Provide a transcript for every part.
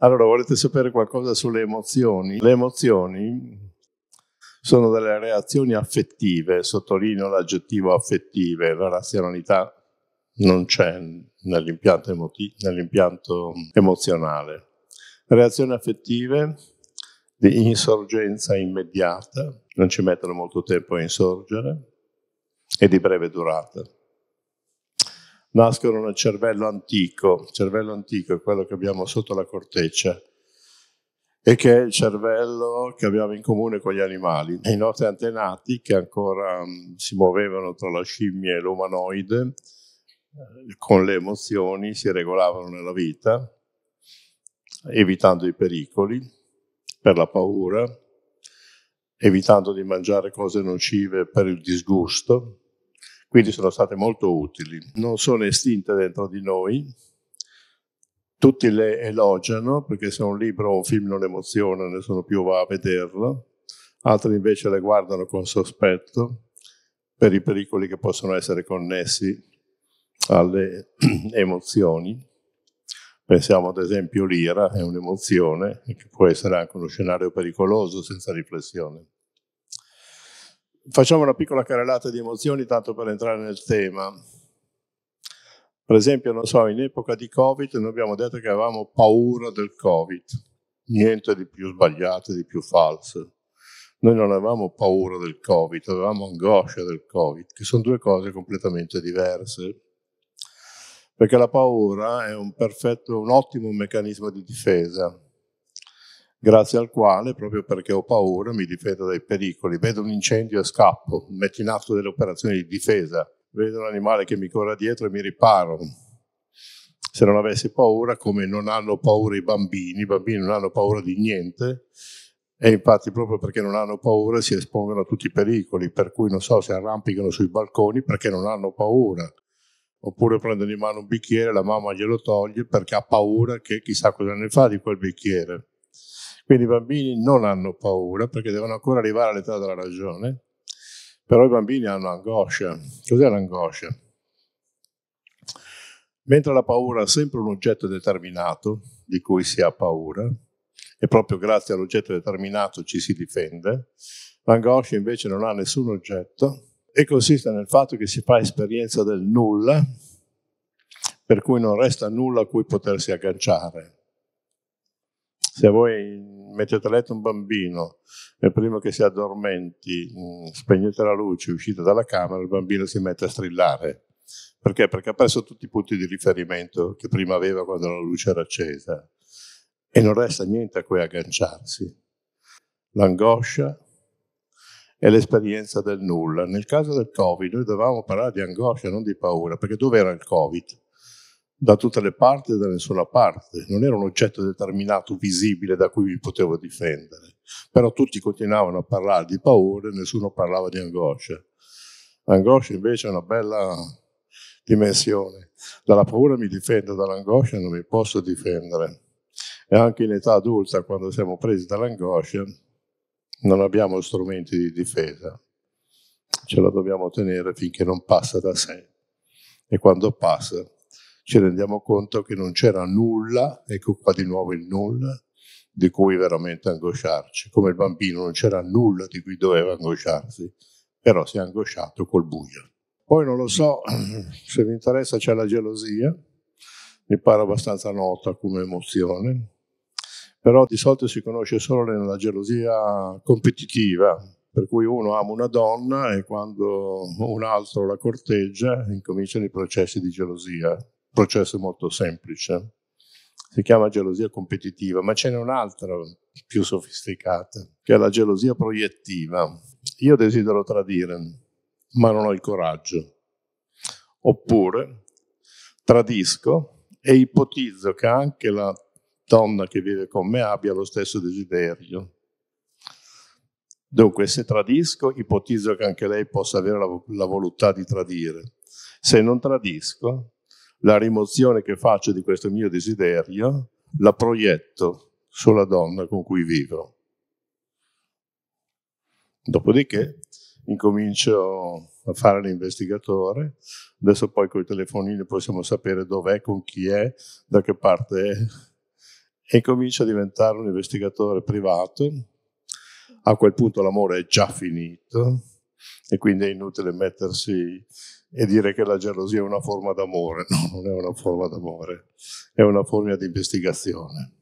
Allora, volete sapere qualcosa sulle emozioni? Le emozioni sono delle reazioni affettive, sottolineo l'aggettivo affettive, la razionalità non c'è nell'impianto, emoti- nell'impianto emozionale. Reazioni affettive di insorgenza immediata, non ci mettono molto tempo a insorgere, e di breve durata nascono nel cervello antico. Il cervello antico è quello che abbiamo sotto la corteccia e che è il cervello che abbiamo in comune con gli animali. I nostri antenati, che ancora mm, si muovevano tra la scimmia e l'umanoide, eh, con le emozioni si regolavano nella vita, evitando i pericoli, per la paura, evitando di mangiare cose nocive per il disgusto, quindi sono state molto utili. Non sono estinte dentro di noi, tutti le elogiano perché se un libro o un film non emoziona nessuno più va a vederlo, altri invece le guardano con sospetto per i pericoli che possono essere connessi alle emozioni. Pensiamo ad esempio l'ira, è un'emozione che può essere anche uno scenario pericoloso senza riflessione facciamo una piccola carrellata di emozioni tanto per entrare nel tema. Per esempio, non so, in epoca di Covid noi abbiamo detto che avevamo paura del Covid, niente di più sbagliato, di più falso. Noi non avevamo paura del Covid, avevamo angoscia del Covid, che sono due cose completamente diverse. Perché la paura è un perfetto, un ottimo meccanismo di difesa grazie al quale, proprio perché ho paura, mi difendo dai pericoli. Vedo un incendio e scappo, metto in atto delle operazioni di difesa, vedo un animale che mi corre dietro e mi riparo. Se non avessi paura, come non hanno paura i bambini, i bambini non hanno paura di niente e infatti proprio perché non hanno paura si espongono a tutti i pericoli, per cui non so, se arrampicano sui balconi perché non hanno paura. Oppure prendono in mano un bicchiere, e la mamma glielo toglie perché ha paura che chissà cosa ne fa di quel bicchiere quindi i bambini non hanno paura perché devono ancora arrivare all'età della ragione, però i bambini hanno angoscia. Cos'è l'angoscia? Mentre la paura ha sempre un oggetto determinato di cui si ha paura, e proprio grazie all'oggetto determinato ci si difende, l'angoscia invece non ha nessun oggetto e consiste nel fatto che si fa esperienza del nulla, per cui non resta nulla a cui potersi agganciare. Se a voi mettete a letto un bambino e prima che si addormenti mm, spegnete la luce, uscite dalla camera, il bambino si mette a strillare. Perché? Perché ha perso tutti i punti di riferimento che prima aveva quando la luce era accesa e non resta niente a cui agganciarsi. L'angoscia è l'esperienza del nulla. Nel caso del Covid noi dovevamo parlare di angoscia, non di paura, perché dove era il Covid? da tutte le parti e da nessuna parte, non era un oggetto determinato, visibile, da cui mi potevo difendere. Però tutti continuavano a parlare di paure, nessuno parlava di angoscia. L'angoscia invece è una bella dimensione. Dalla paura mi difendo, dall'angoscia non mi posso difendere. E anche in età adulta, quando siamo presi dall'angoscia, non abbiamo strumenti di difesa. Ce la dobbiamo tenere finché non passa da sé. E quando passa, ci rendiamo conto che non c'era nulla, ecco qua di nuovo il nulla, di cui veramente angosciarci. Come il bambino non c'era nulla di cui doveva angosciarsi, però si è angosciato col buio. Poi non lo so, se vi interessa c'è la gelosia, mi pare abbastanza nota come emozione, però di solito si conosce solo nella gelosia competitiva, per cui uno ama una donna e quando un altro la corteggia incominciano i processi di gelosia, processo molto semplice, si chiama gelosia competitiva, ma ce n'è un'altra più sofisticata, che è la gelosia proiettiva. Io desidero tradire, ma non ho il coraggio. Oppure tradisco e ipotizzo che anche la donna che vive con me abbia lo stesso desiderio. Dunque, se tradisco, ipotizzo che anche lei possa avere la, la volontà di tradire. Se non tradisco, la rimozione che faccio di questo mio desiderio la proietto sulla donna con cui vivo. Dopodiché incomincio a fare l'investigatore, adesso poi con i telefonini possiamo sapere dov'è, con chi è, da che parte è, e comincio a diventare un investigatore privato. A quel punto l'amore è già finito e quindi è inutile mettersi e dire che la gelosia è una forma d'amore. No, non è una forma d'amore, è una forma di investigazione.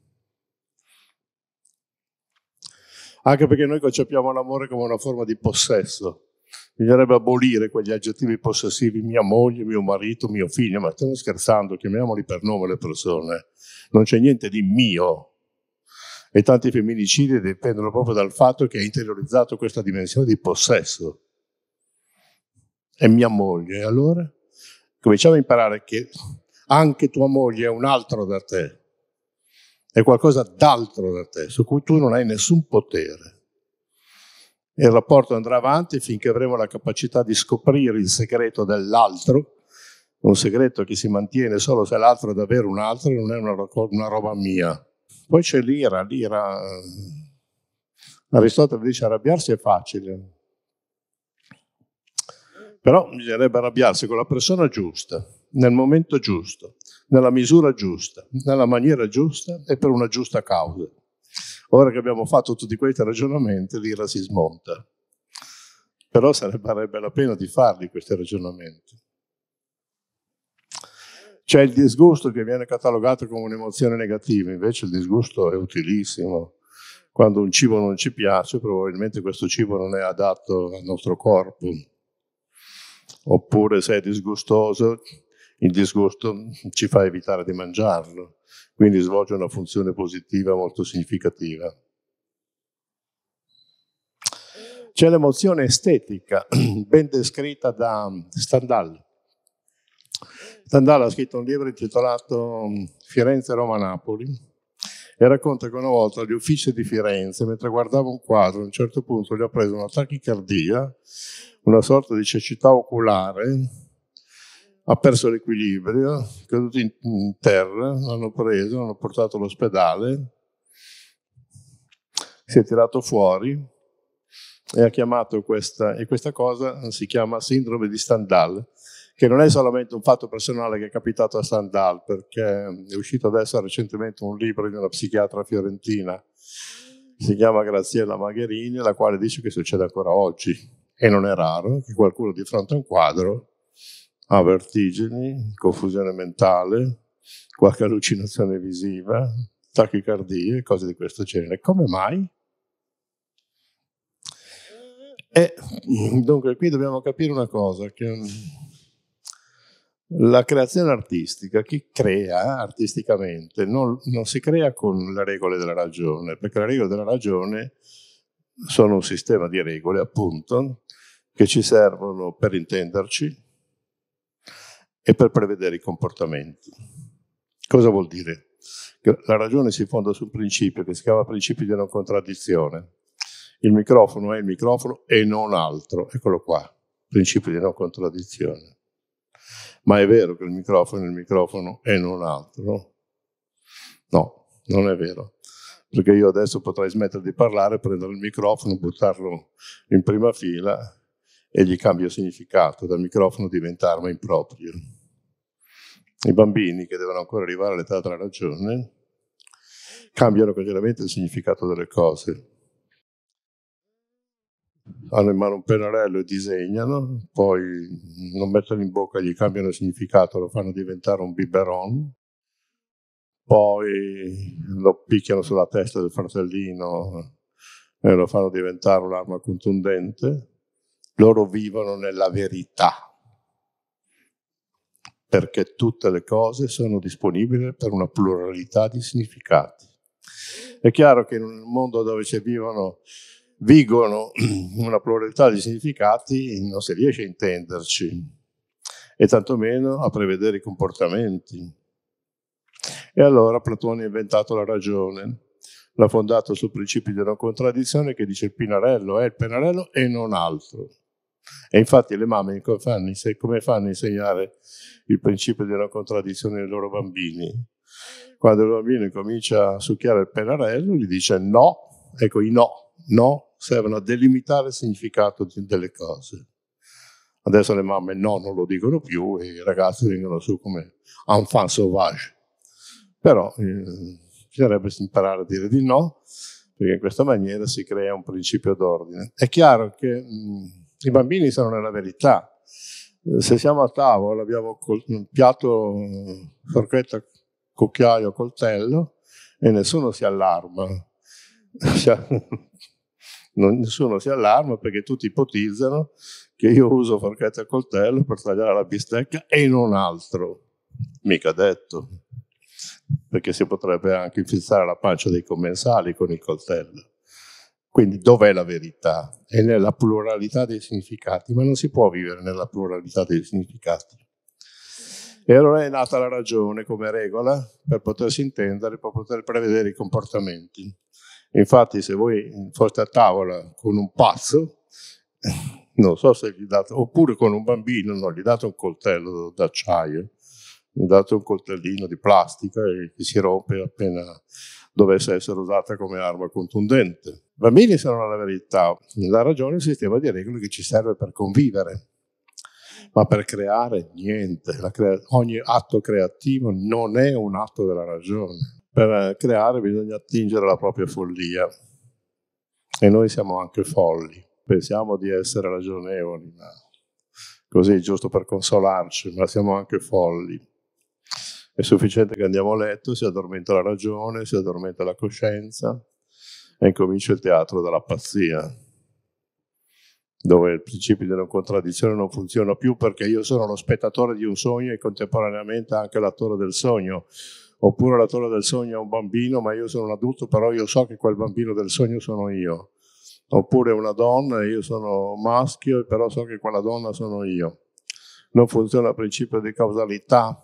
Anche perché noi concepiamo l'amore come una forma di possesso. Bisognerebbe abolire quegli aggettivi possessivi, mia moglie, mio marito, mio figlio, ma stiamo scherzando, chiamiamoli per nome le persone. Non c'è niente di mio. E tanti femminicidi dipendono proprio dal fatto che ha interiorizzato questa dimensione di possesso è mia moglie. Allora cominciamo a imparare che anche tua moglie è un altro da te, è qualcosa d'altro da te, su cui tu non hai nessun potere. il rapporto andrà avanti finché avremo la capacità di scoprire il segreto dell'altro, un segreto che si mantiene solo se l'altro è davvero un altro e non è una, una roba mia. Poi c'è l'ira, l'ira. Ehm, Aristotele dice arrabbiarsi è facile, però bisognerebbe arrabbiarsi con la persona giusta, nel momento giusto, nella misura giusta, nella maniera giusta e per una giusta causa. Ora che abbiamo fatto tutti questi ragionamenti, l'ira si smonta. Però sarebbe la pena di farli questi ragionamenti. C'è il disgusto che viene catalogato come un'emozione negativa, invece il disgusto è utilissimo. Quando un cibo non ci piace, probabilmente questo cibo non è adatto al nostro corpo, oppure se è disgustoso, il disgusto ci fa evitare di mangiarlo, quindi svolge una funzione positiva molto significativa. C'è l'emozione estetica, ben descritta da Stendhal. Stendhal ha scritto un libro intitolato Firenze-Roma-Napoli, e racconta che una volta agli uffici di Firenze, mentre guardava un quadro, a un certo punto gli ha preso una tachicardia, una sorta di cecità oculare, ha perso l'equilibrio, è caduto in terra, l'hanno preso, l'hanno portato all'ospedale, si è tirato fuori e ha chiamato questa, e questa cosa si chiama sindrome di Stendhal, che non è solamente un fatto personale che è capitato a Sandal, perché è uscito adesso recentemente un libro di una psichiatra fiorentina, si chiama Graziella Magherini, la quale dice che succede ancora oggi, e non è raro che qualcuno di fronte a un quadro ha vertigini, confusione mentale, qualche allucinazione visiva, tachicardie, cose di questo genere. Come mai? E dunque qui dobbiamo capire una cosa, che la creazione artistica, chi crea artisticamente, non, non, si crea con le regole della ragione, perché le regole della ragione sono un sistema di regole, appunto, che ci servono per intenderci e per prevedere i comportamenti. Cosa vuol dire? Che la ragione si fonda su un principio che si chiama principio di non contraddizione. Il microfono è il microfono e non altro, eccolo qua, principio di non contraddizione ma è vero che il microfono è il microfono e non altro? No, non è vero. Perché io adesso potrei smettere di parlare, prendere il microfono, buttarlo in prima fila e gli cambio significato, dal microfono diventa arma impropria. I bambini che devono ancora arrivare all'età della ragione cambiano continuamente il significato delle cose hanno in mano un pennarello e disegnano, poi lo mettono in bocca, gli cambiano significato, lo fanno diventare un biberon, poi lo picchiano sulla testa del fratellino e lo fanno diventare un'arma contundente. Loro vivono nella verità, perché tutte le cose sono disponibili per una pluralità di significati. È chiaro che in un mondo dove ci vivono vigono una pluralità di significati, non si riesce a intenderci e tantomeno a prevedere i comportamenti. E allora Platone ha inventato la ragione, l'ha fondato sul principio di non contraddizione che dice il pinarello è il pinarello e non altro. E infatti le mamme come fanno a insegnare il principio di non contraddizione ai loro bambini? Quando il bambino comincia a succhiare il penarello, gli dice no, ecco i no, no, servono a delimitare il significato delle cose. Adesso le mamme no, non lo dicono più e i ragazzi vengono su come enfant sauvage. Però eh, bisognerebbe imparare a dire di no, perché in questa maniera si crea un principio d'ordine. È chiaro che mh, mm, i bambini sono nella verità. Se siamo a tavola, abbiamo col, un piatto, mm, forchetta, cucchiaio, coltello e nessuno si allarma. Cioè, non, nessuno si allarma perché tutti ipotizzano che io uso forchetta e coltello per tagliare la bistecca e non altro. Mica detto, perché si potrebbe anche infilzare la pancia dei commensali con il coltello. Quindi dov'è la verità? È nella pluralità dei significati, ma non si può vivere nella pluralità dei significati. E allora è nata la ragione come regola per potersi intendere, per poter prevedere i comportamenti. Infatti se voi foste a tavola con un pazzo, non so se gli date, oppure con un bambino, no, gli date un coltello d'acciaio, gli date un coltellino di plastica che si rompe appena dovesse essere usata come arma contundente. I bambini sanno la verità, la ragione è un sistema di regole che ci serve per convivere, ma per creare niente. Crea- ogni atto creativo non è un atto della ragione, per eh, creare bisogna attingere alla propria follia e noi siamo anche folli, pensiamo di essere ragionevoli, ma così giusto per consolarci, ma siamo anche folli. È sufficiente che andiamo a letto, si addormenta la ragione, si addormenta la coscienza e incomincia il teatro della pazzia, dove il principio di non contraddizione non funziona più perché io sono lo spettatore di un sogno e contemporaneamente anche l'attore del sogno oppure la torre del sogno è un bambino, ma io sono un adulto, però io so che quel bambino del sogno sono io, oppure una donna, io sono maschio, però so che quella donna sono io. Non funziona il principio di causalità,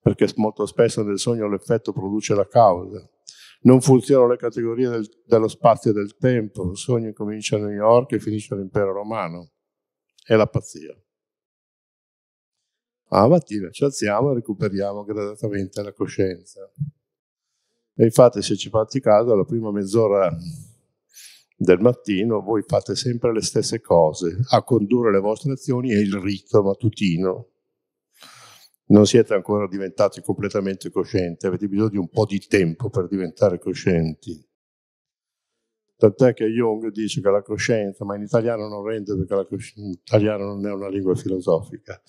perché molto spesso nel sogno l'effetto produce la causa. Non funzionano le categorie del, dello spazio e del tempo, il sogno comincia a New York e finisce all'impero romano. È la pazzia la ah, mattina ci alziamo e recuperiamo gradatamente la coscienza. E infatti, se ci fate caso, alla prima mezz'ora del mattino voi fate sempre le stesse cose, a condurre le vostre azioni è il rito mattutino. Non siete ancora diventati completamente coscienti, avete bisogno di un po' di tempo per diventare coscienti. Tant'è che Jung dice che la coscienza, ma in italiano non rende perché l'italiano non è una lingua filosofica,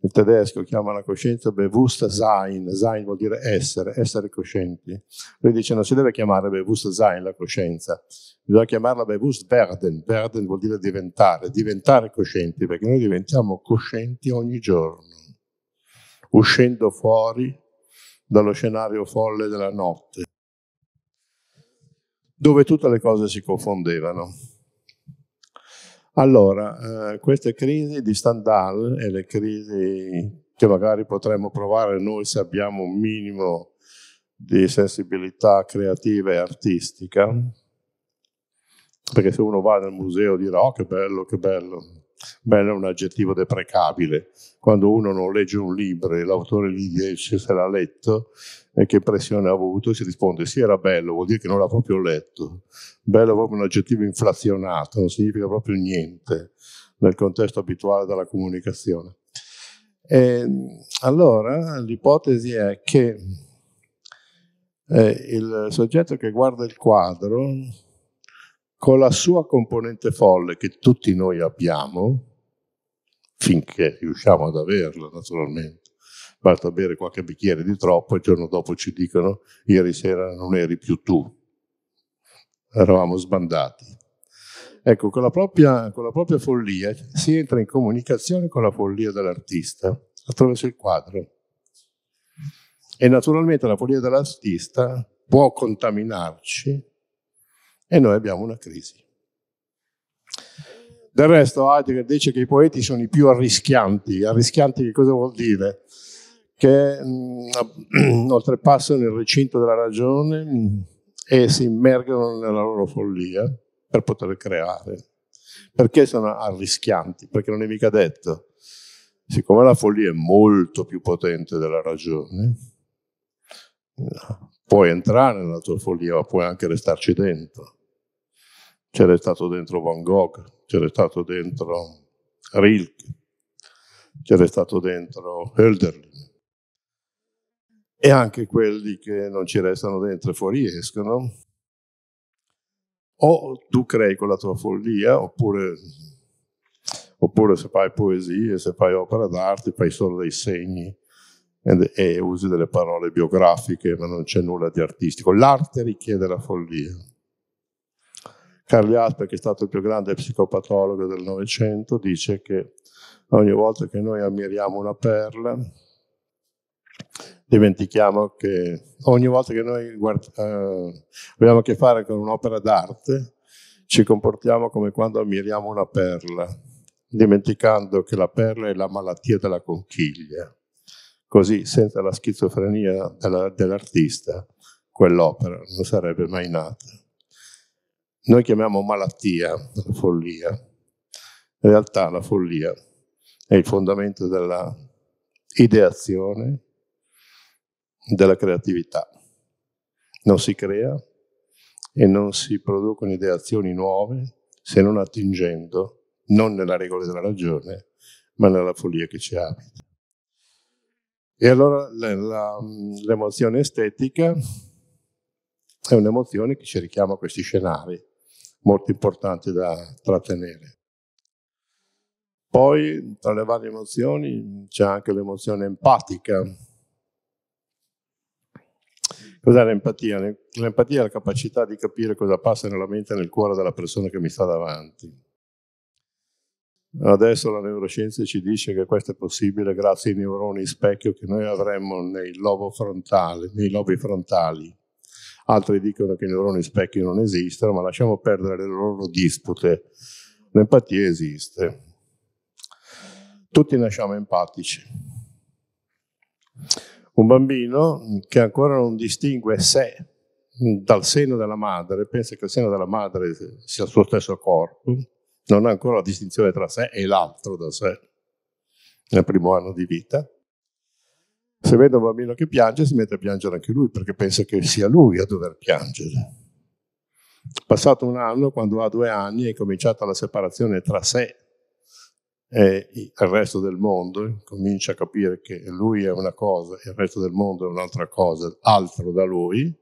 il tedesco chiama la coscienza Bewusstsein, Sein vuol dire essere, essere coscienti. Lui dice non si deve chiamare Bewusstsein la coscienza, bisogna chiamarla Bewusst werden, werden vuol dire diventare, diventare coscienti, perché noi diventiamo coscienti ogni giorno, uscendo fuori dallo scenario folle della notte, dove tutte le cose si confondevano. Allora, eh, queste crisi di Stendhal e le crisi che magari potremmo provare noi se abbiamo un minimo di sensibilità creativa e artistica, perché se uno va nel museo dirà oh che bello, che bello, Bello è un aggettivo deprecabile. Quando uno non legge un libro e l'autore gli dice se l'ha letto e eh, che impressione ha avuto, si risponde sì era bello, vuol dire che non l'ha proprio letto. Bello è proprio un aggettivo inflazionato, non significa proprio niente nel contesto abituale della comunicazione. E, ehm, allora l'ipotesi è che eh, il soggetto che guarda il quadro con la sua componente folle che tutti noi abbiamo, finché riusciamo ad averla naturalmente, basta bere qualche bicchiere di troppo e il giorno dopo ci dicono ieri sera non eri più tu, eravamo sbandati. Ecco, con la propria, con la propria follia si entra in comunicazione con la follia dell'artista attraverso il quadro. E naturalmente la follia dell'artista può contaminarci e noi abbiamo una crisi. Del resto Heidegger dice che i poeti sono i più arrischianti. Arrischianti che cosa vuol dire? Che mh, mm, oltrepassano il recinto della ragione mh, mm, e si immergono nella loro follia per poter creare. Perché sono arrischianti? Perché non è mica detto. Siccome la follia è molto più potente della ragione, puoi entrare nella tua follia, ma puoi anche restarci dentro c'era stato dentro Van Gogh, c'era stato dentro Rilke, c'era stato dentro Hölderlin. E anche quelli che non ci restano dentro e fuoriescono. O tu crei con la tua follia, oppure, oppure se fai poesie, se fai opera d'arte, fai solo dei segni e usi delle parole biografiche, ma non c'è nulla di artistico. L'arte richiede la follia Carl Jasper, che è stato il più grande psicopatologo del Novecento, dice che ogni volta che noi ammiriamo una perla, dimentichiamo che ogni volta che noi guard- eh, abbiamo a che fare con un'opera d'arte, ci comportiamo come quando ammiriamo una perla, dimenticando che la perla è la malattia della conchiglia. Così, senza la schizofrenia della, dell'artista, quell'opera non sarebbe mai nata. Noi chiamiamo malattia follia. In realtà la follia è il fondamento della ideazione, della creatività. Non si crea e non si producono ideazioni nuove se non attingendo, non nella regola della ragione, ma nella follia che ci abita. E allora l'emozione estetica è un'emozione che ci richiama a questi scenari molto importanti da trattenere. Poi, tra le varie emozioni, c'è anche l'emozione empatica. Cos'è l'empatia? L'empatia è la capacità di capire cosa passa nella mente e nel cuore della persona che mi sta davanti. Adesso la neuroscienza ci dice che questo è possibile grazie ai neuroni specchio che noi avremmo nei, nei lobi frontali altri dicono che i neuroni specchi non esistono, ma lasciamo perdere le loro dispute. L'empatia esiste. Tutti nasciamo empatici. Un bambino che ancora non distingue sé dal seno della madre, pensa che il seno della madre sia il suo stesso corpo, non ha ancora la distinzione tra sé e l'altro da sé nel primo anno di vita, se vede un bambino che piange, si mette a piangere anche lui, perché pensa che sia lui a dover piangere. Passato un anno, quando ha due anni, è cominciata la separazione tra sé e il resto del mondo, comincia a capire che lui è una cosa e il resto del mondo è un'altra cosa, altro da lui.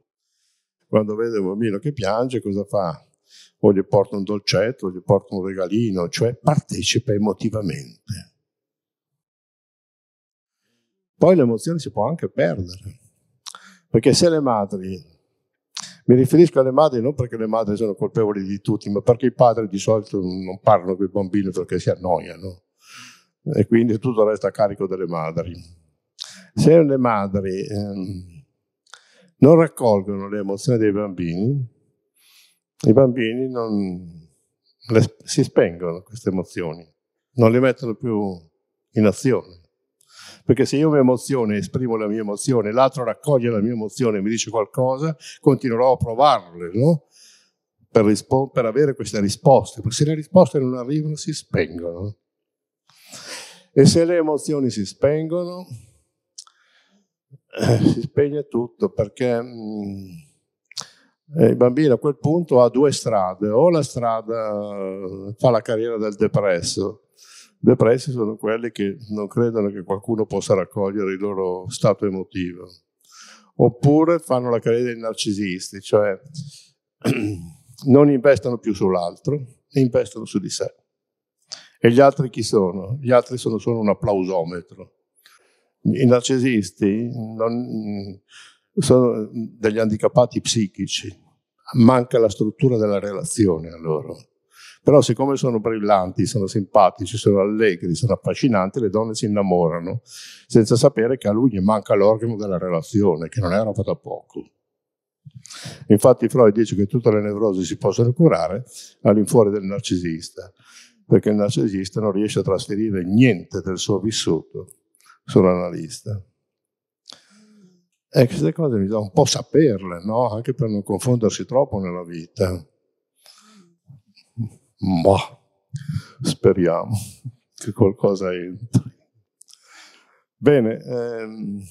Quando vede un bambino che piange, cosa fa? O gli porta un dolcetto, o gli porta un regalino, cioè partecipa emotivamente poi l'emozione si può anche perdere, perché se le madri, mi riferisco alle madri non perché le madri sono colpevoli di tutti, ma perché i padri di solito non parlano con i bambini perché si annoiano e quindi tutto resta a carico delle madri. Se le madri eh, non raccolgono le emozioni dei bambini, i bambini non, le, si spengono queste emozioni, non le mettono più in azione perché se io mi emoziono e esprimo la mia emozione, l'altro raccoglie la mia emozione e mi dice qualcosa, continuerò a provarle, no? per, rispo- per avere queste risposte, perché se le risposte non arrivano si spengono. E se le emozioni si spengono, eh, si spegne tutto, perché mh, mm, eh, il bambino a quel punto ha due strade, o la strada fa la carriera del depresso, Depressi sono quelli che non credono che qualcuno possa raccogliere il loro stato emotivo. Oppure fanno la carriera dei narcisisti, cioè non investono più sull'altro, investono su di sé. E gli altri chi sono? Gli altri sono solo un applausometro. I narcisisti non, mm, sono degli handicappati psichici, manca la struttura della relazione a loro. Però siccome sono brillanti, sono simpatici, sono allegri, sono affascinanti, le donne si innamorano, senza sapere che a lui gli manca l'organo della relazione, che non era una roba poco. Infatti Freud dice che tutte le nevrosi si possono curare all'infuori del narcisista, perché il narcisista non riesce a trasferire niente del suo vissuto sull'analista. E eh, queste cose bisogna un po' saperle, no? anche per non confondersi troppo nella vita. Ma speriamo che qualcosa entri. Bene, ehm,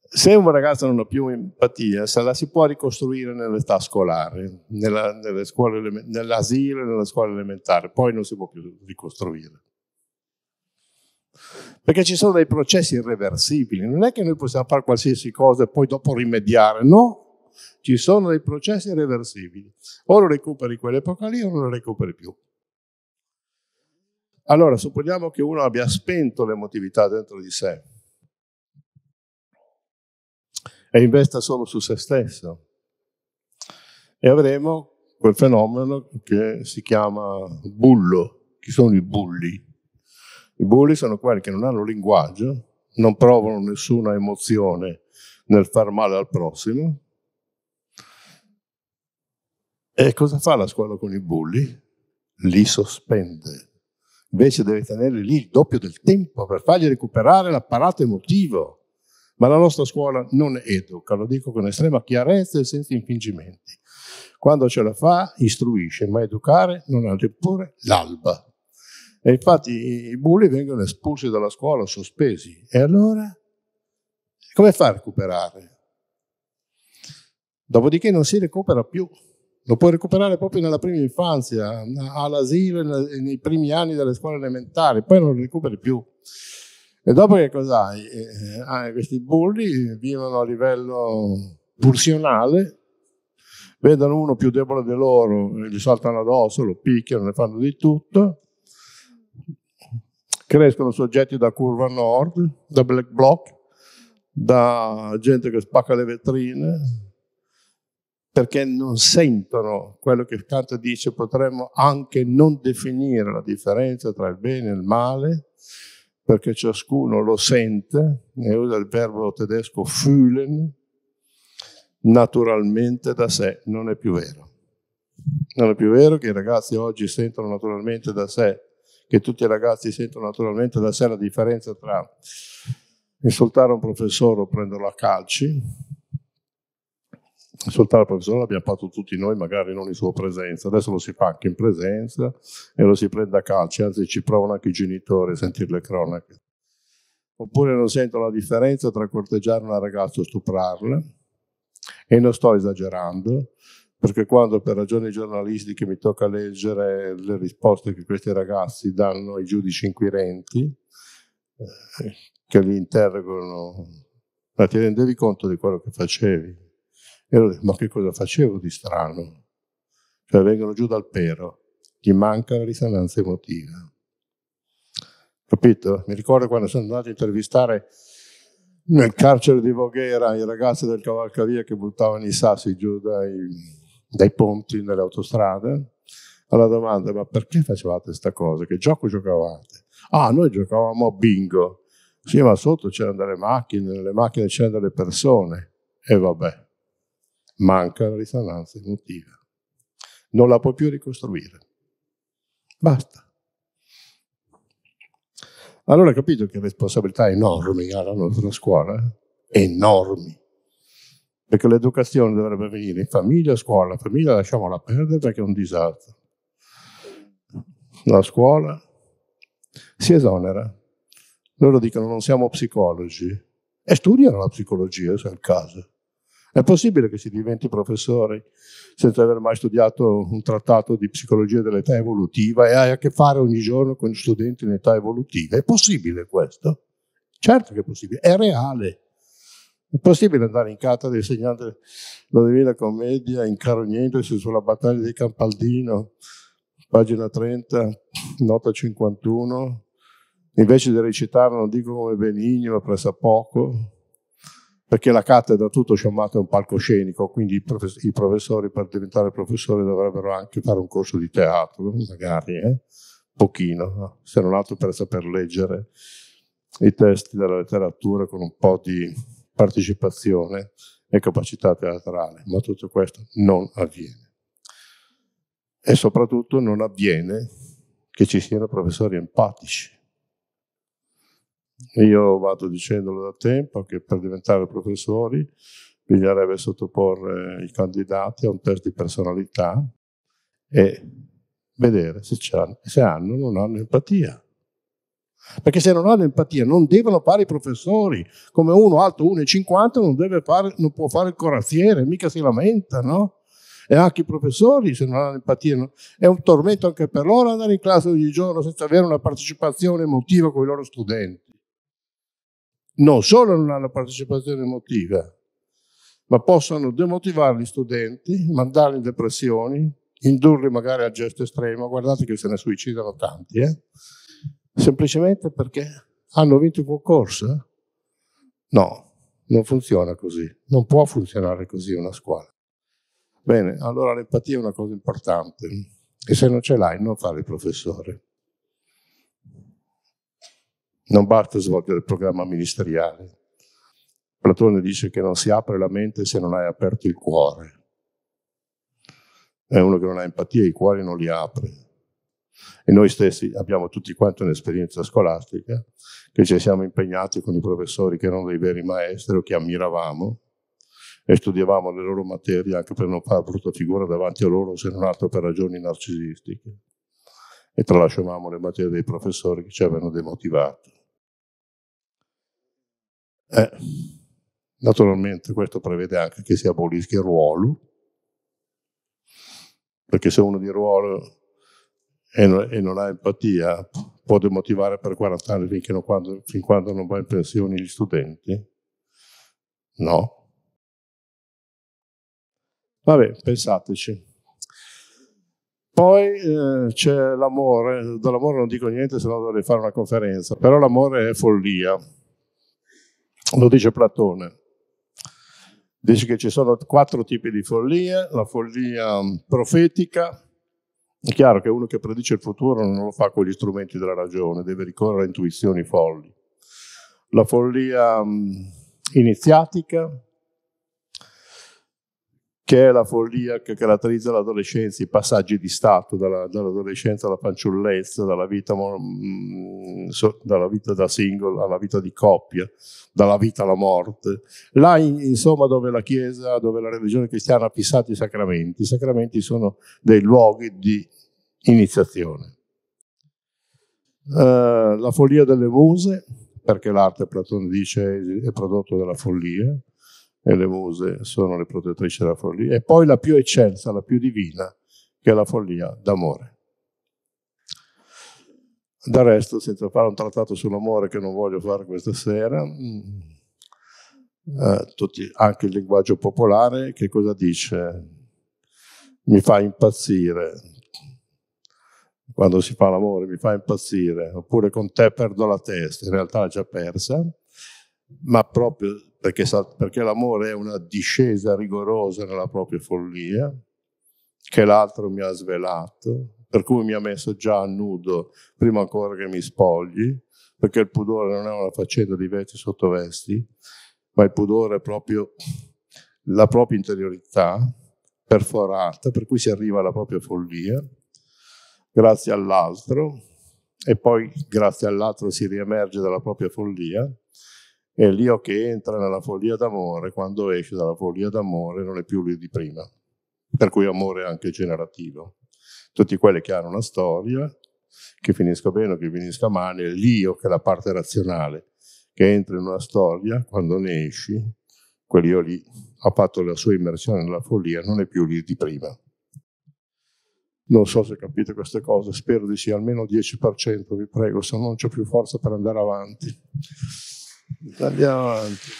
se un ragazzo non ha più empatia, se la si può ricostruire nell'età scolare, nella, nell'asilo e nella scuola elementare, poi non si può più ricostruire. Perché ci sono dei processi irreversibili, non è che noi possiamo fare qualsiasi cosa e poi dopo rimediare, no? Ci sono dei processi irreversibili. O lo recuperi quell'epoca lì o non lo recuperi più. Allora, supponiamo che uno abbia spento l'emotività dentro di sé e investa solo su se stesso. E avremo quel fenomeno che si chiama bullo. Chi sono i bulli? I bulli sono quelli che non hanno linguaggio, non provano nessuna emozione nel far male al prossimo e cosa fa la scuola con i bulli? Li sospende. Invece deve tenerli lì il doppio del tempo per fargli recuperare l'apparato emotivo. Ma la nostra scuola non educa, lo dico con estrema chiarezza e senza infingimenti. Quando ce la fa, istruisce, ma educare non ha neppure l'alba. E infatti i bulli vengono espulsi dalla scuola, sospesi. E allora come fa a recuperare? Dopodiché non si recupera più. Lo puoi recuperare proprio nella prima infanzia, all'asilo nei primi anni delle scuole elementari, poi non lo recuperi più. E dopo che cos'hai? Eh, eh questi bulli vivono a livello pulsionale, vedono uno più debole di loro, gli saltano addosso, lo picchiano, ne fanno di tutto. Crescono soggetti da curva nord, da black block, da gente che spacca le vetrine, perché non sentono quello che Kant dice, potremmo anche non definire la differenza tra il bene e il male, perché ciascuno lo sente, e usa il verbo tedesco fühlen, naturalmente da sé, non è più vero. Non è più vero che i ragazzi oggi sentono naturalmente da sé, che tutti i ragazzi sentono naturalmente da sé la differenza tra insultare un professore o prenderlo a calci, ascoltare il professore l'abbiamo fatto tutti noi, magari non in sua presenza, adesso lo si fa anche in presenza e lo si prende a calcio, anzi ci provano anche i genitori a sentire le cronache. Oppure non sento la differenza tra corteggiare una ragazza o stuprarla, e non sto esagerando, perché quando per ragioni giornalistiche mi tocca leggere le risposte che questi ragazzi danno ai giudici inquirenti, eh, che li interrogano, ma ti rendevi conto di quello che facevi? E allora dico, ma che cosa facevo di strano? Cioè vengono giù dal pero, gli manca la risonanza emotiva. Capito? Mi ricordo quando sono andato a intervistare nel carcere di Voghera i ragazzi del cavalcavia che buttavano i sassi giù dai, dai ponti nelle autostrade. Alla domanda, ma perché facevate questa cosa? Che gioco giocavate? Ah, noi giocavamo a bingo. Sì, ma sotto c'erano delle macchine, nelle macchine c'erano delle persone. E vabbè manca la risonanza emotiva. Non la puoi più ricostruire. Basta. Allora capito che responsabilità enormi ha la nostra scuola, eh? enormi, perché l'educazione dovrebbe venire in famiglia, a scuola, famiglia lasciamola perdere perché è un disastro. La scuola si esonera. Loro dicono non siamo psicologi e studiano la psicologia se è il caso. È possibile che si diventi professore senza aver mai studiato un trattato di psicologia dell'età evolutiva e hai a che fare ogni giorno con studenti in età evolutiva? È possibile questo? Certo che è possibile, è reale. È possibile andare in carta cattedra insegnando della Divina Commedia, incarognendosi sulla battaglia di Campaldino, pagina 30, nota 51, invece di recitarla non dico come Benigno, ma pressa poco, perché la cattedra tutto sommato è un palcoscenico, quindi i, professori per diventare professori dovrebbero anche fare un corso di teatro, magari, eh? pochino, se non altro per saper leggere i testi della letteratura con un po' di partecipazione e capacità teatrale, ma tutto questo non avviene. E soprattutto non avviene che ci siano professori empatici io vado dicendolo da tempo che per diventare professori bisognerebbe sottoporre i candidati a un test di personalità e vedere se, se hanno o non hanno empatia. Perché se non hanno empatia non devono fare i professori, come uno alto 1,50 non, fare, non può fare il corazziere, mica si lamenta, no? E anche i professori, se non hanno empatia, no? è un tormento anche per loro andare in classe ogni giorno senza avere una partecipazione emotiva con i loro studenti non solo non hanno partecipazione emotiva, ma possono demotivare gli studenti, mandarli in depressioni, indurli magari al gesto estremo. Guardate che se ne suicidano tanti, eh? semplicemente perché hanno vinto il concorso? No, non funziona così, non può funzionare così una scuola. Bene, allora l'empatia è una cosa importante e se non ce l'hai non fare il professore. Non basta svolgere il programma ministeriale. Platone dice che non si apre la mente se non hai aperto il cuore. È uno che non ha empatia, i cuori non li apre. E noi stessi abbiamo tutti quanti un'esperienza scolastica che ci siamo impegnati con i professori che erano dei veri maestri o che ammiravamo e studiavamo le loro materie anche per non fare brutta figura davanti a loro, se non altro per ragioni narcisistiche e tralasciavamo le materie dei professori che ci avevano demotivato. Eh, naturalmente questo prevede anche che si abolisca il ruolo, perché se uno di ruolo e non, e non ha empatia può demotivare per 40 anni finché non, quando, fin quando non va in pensione gli studenti? No. Vabbè, pensateci. Poi eh, c'è l'amore, dall'amore non dico niente se no dovrei fare una conferenza, però l'amore è follia, lo dice Platone. Dice che ci sono quattro tipi di follie, la follia profetica, è chiaro che uno che predice il futuro non lo fa con gli strumenti della ragione, deve ricorrere a intuizioni folli. La follia mm, iniziatica, che è la follia che caratterizza l'adolescenza, i passaggi di stato dalla, dall'adolescenza alla fanciullezza, dalla vita, mm, dalla vita, da single alla vita di coppia, dalla vita alla morte. Là, in, insomma, dove la Chiesa, dove la religione cristiana ha fissato i sacramenti, i sacramenti sono dei luoghi di iniziazione. Eh, la follia delle muse, perché l'arte, Platone dice, è prodotto della follia, e le muse sono le protettrici della follia, e poi la più eccelsa, la più divina, che è la follia d'amore. Del resto, senza fare un trattato sull'amore che non voglio fare questa sera, mm, eh, tutti, anche il linguaggio popolare, che cosa dice? Mi fa impazzire. Quando si fa l'amore mi fa impazzire, oppure con te perdo la testa, in realtà l'ha già persa ma proprio perché, perché l'amore è una discesa rigorosa nella propria follia, che l'altro mi ha svelato, per cui mi ha messo già a nudo prima ancora che mi spogli, perché il pudore non è una faccenda di vesti sottovesti, ma il pudore è proprio la propria interiorità perforata, per cui si arriva alla propria follia, grazie all'altro, e poi grazie all'altro si riemerge dalla propria follia, è l'io che entra nella follia d'amore, quando esce dalla follia d'amore non è più l'io di prima. Per cui amore è anche generativo. Tutti quelli che hanno una storia, che finisca bene o che finisca male, è l'io che è la parte razionale, che entra in una storia, quando ne esci, quell'io lì ha fatto la sua immersione nella follia, non è più l'io di prima. Non so se capite queste cose, spero di sì, almeno 10%, vi prego, se no non c'è più forza per andare avanti. Andiamo avanti.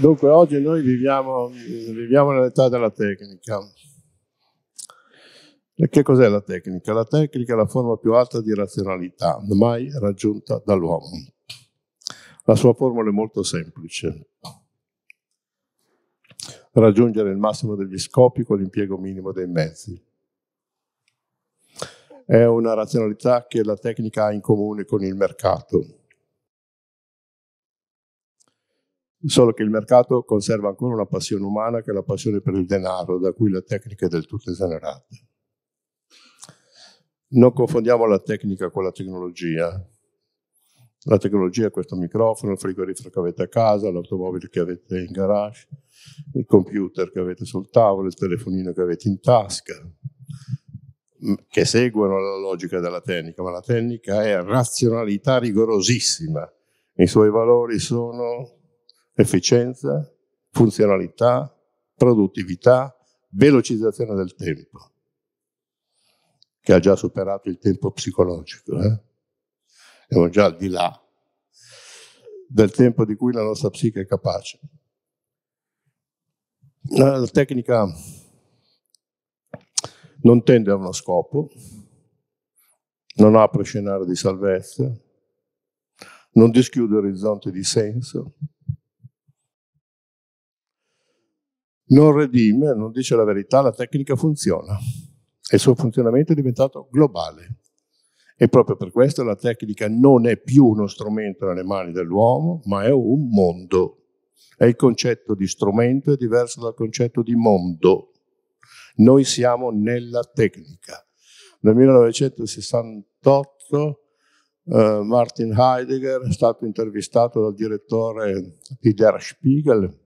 Dunque oggi noi viviamo, viviamo nell'età della tecnica. E che cos'è la tecnica? La tecnica è la forma più alta di razionalità mai raggiunta dall'uomo. La sua formula è molto semplice. Raggiungere il massimo degli scopi con l'impiego minimo dei mezzi è una razionalità che la tecnica ha in comune con il mercato. Solo che il mercato conserva ancora una passione umana che è la passione per il denaro, da cui la tecnica è del tutto esonerata. Non confondiamo la tecnica con la tecnologia. La tecnologia è questo microfono, il frigorifero che avete a casa, l'automobile che avete in garage, il computer che avete sul tavolo, il telefonino che avete in tasca, che seguono la logica della tecnica, ma la tecnica è razionalità rigorosissima. I suoi valori sono efficienza, funzionalità, produttività, velocizzazione del tempo, che ha già superato il tempo psicologico. Eh? già al di là del tempo di cui la nostra psiche è capace. La tecnica non tende a uno scopo, non apre scenari di salvezza, non dischiude orizzonti di senso, non redime, non dice la verità, la tecnica funziona e il suo funzionamento è diventato globale. E proprio per questo la tecnica non è più uno strumento nelle mani dell'uomo, ma è un mondo. E il concetto di strumento è diverso dal concetto di mondo. Noi siamo nella tecnica. Nel 1968 eh, Martin Heidegger è stato intervistato dal direttore di Der Spiegel,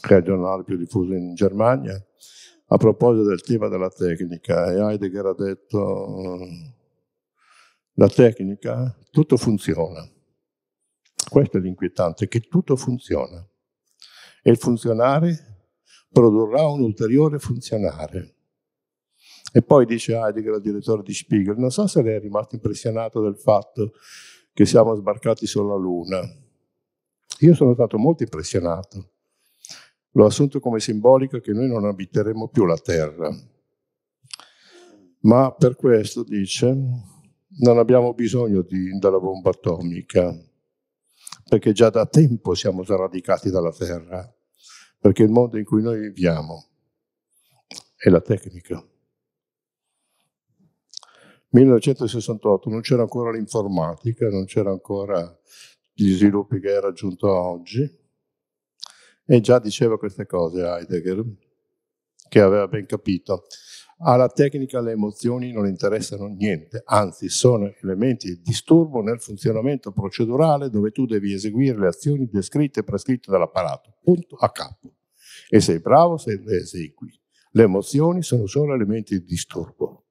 che è il giornale più diffuso in Germania, a proposito del tema della tecnica. E Heidegger ha detto, eh, la tecnica, tutto funziona. Questo è l'inquietante, che tutto funziona. E il funzionare produrrà un ulteriore funzionare. E poi dice Heidegger il direttore di Spiegel, non so se lei è rimasto impressionato del fatto che siamo sbarcati sulla Luna. Io sono stato molto impressionato. L'ho assunto come simbolico che noi non abiteremo più la Terra. Ma per questo, dice, non abbiamo bisogno di, della bomba atomica, perché già da tempo siamo sradicati dalla Terra perché il mondo in cui noi viviamo è la tecnica. 1968 non c'era ancora l'informatica, non c'era ancora gli sviluppi che hai raggiunto oggi, e già diceva queste cose Heidegger, che aveva ben capito alla tecnica le emozioni non interessano niente, anzi sono elementi di disturbo nel funzionamento procedurale dove tu devi eseguire le azioni descritte e prescritte dall'apparato, punto a capo. E sei bravo se le esegui. Le emozioni sono solo elementi di disturbo.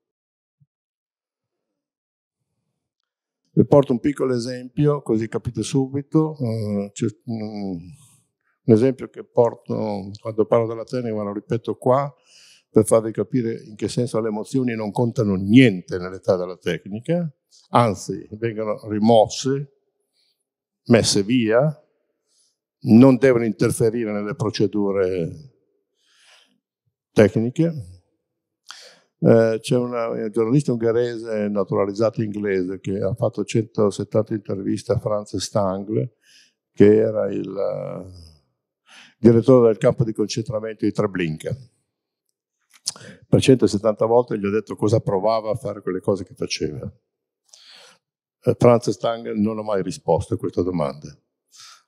Vi porto un piccolo esempio, così capite subito. Uh, un esempio che porto quando parlo della tecnica, ma lo ripeto qua, per farvi capire in che senso le emozioni non contano niente nell'età della tecnica, anzi vengono rimosse, messe via, non devono interferire nelle procedure tecniche. Eh, c'è una, un giornalista ungherese naturalizzato inglese che ha fatto 170 interviste a Franz Stangl, che era il eh, direttore del campo di concentramento di Treblinka per 170 volte gli ho detto cosa provava a fare quelle cose che faceva. Eh, Franz Stang non ha mai risposto a questa domanda.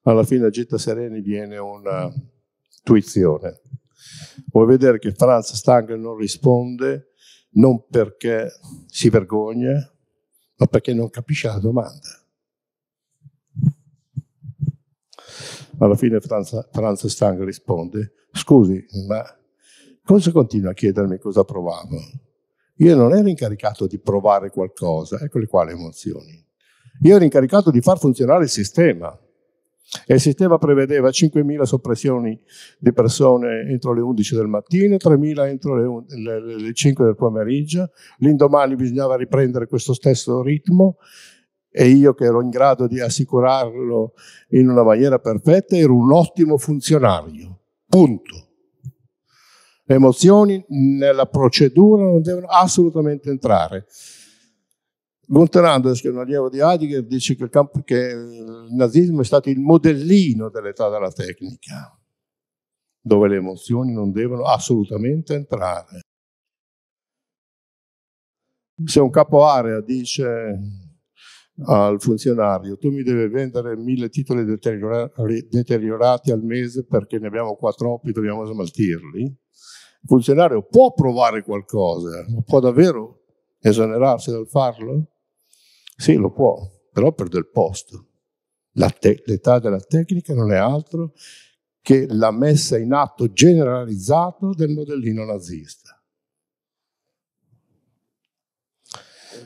Alla fine a Gitta Sereni viene una intuizione. Vuoi vedere che Franz Stang non risponde non perché si vergogna, ma perché non capisce la domanda. Alla fine Franz Stang risponde, scusi, ma cosa continua a chiedermi cosa provavo? Io non ero incaricato di provare qualcosa, eccole qua le emozioni. Io ero incaricato di far funzionare il sistema. E il sistema prevedeva 5.000 soppressioni di persone entro le 11 del mattino, 3.000 entro le, le 5 del pomeriggio, l'indomani bisognava riprendere questo stesso ritmo e io che ero in grado di assicurarlo in una maniera perfetta ero un ottimo funzionario, punto. Le emozioni nella procedura non devono assolutamente entrare. Gunther Anders, che è un allievo di Heidegger, dice che il, campo, che il nazismo è stato il modellino dell'età della tecnica, dove le emozioni non devono assolutamente entrare. Se un capo area dice al funzionario, tu mi devi vendere mille titoli deteriorati al mese perché ne abbiamo qua troppi, dobbiamo smaltirli, il funzionario può provare qualcosa, ma può davvero esonerarsi dal farlo? Sì, lo può, però perde il posto. l'età della tecnica non è altro che la messa in atto generalizzata del modellino nazista.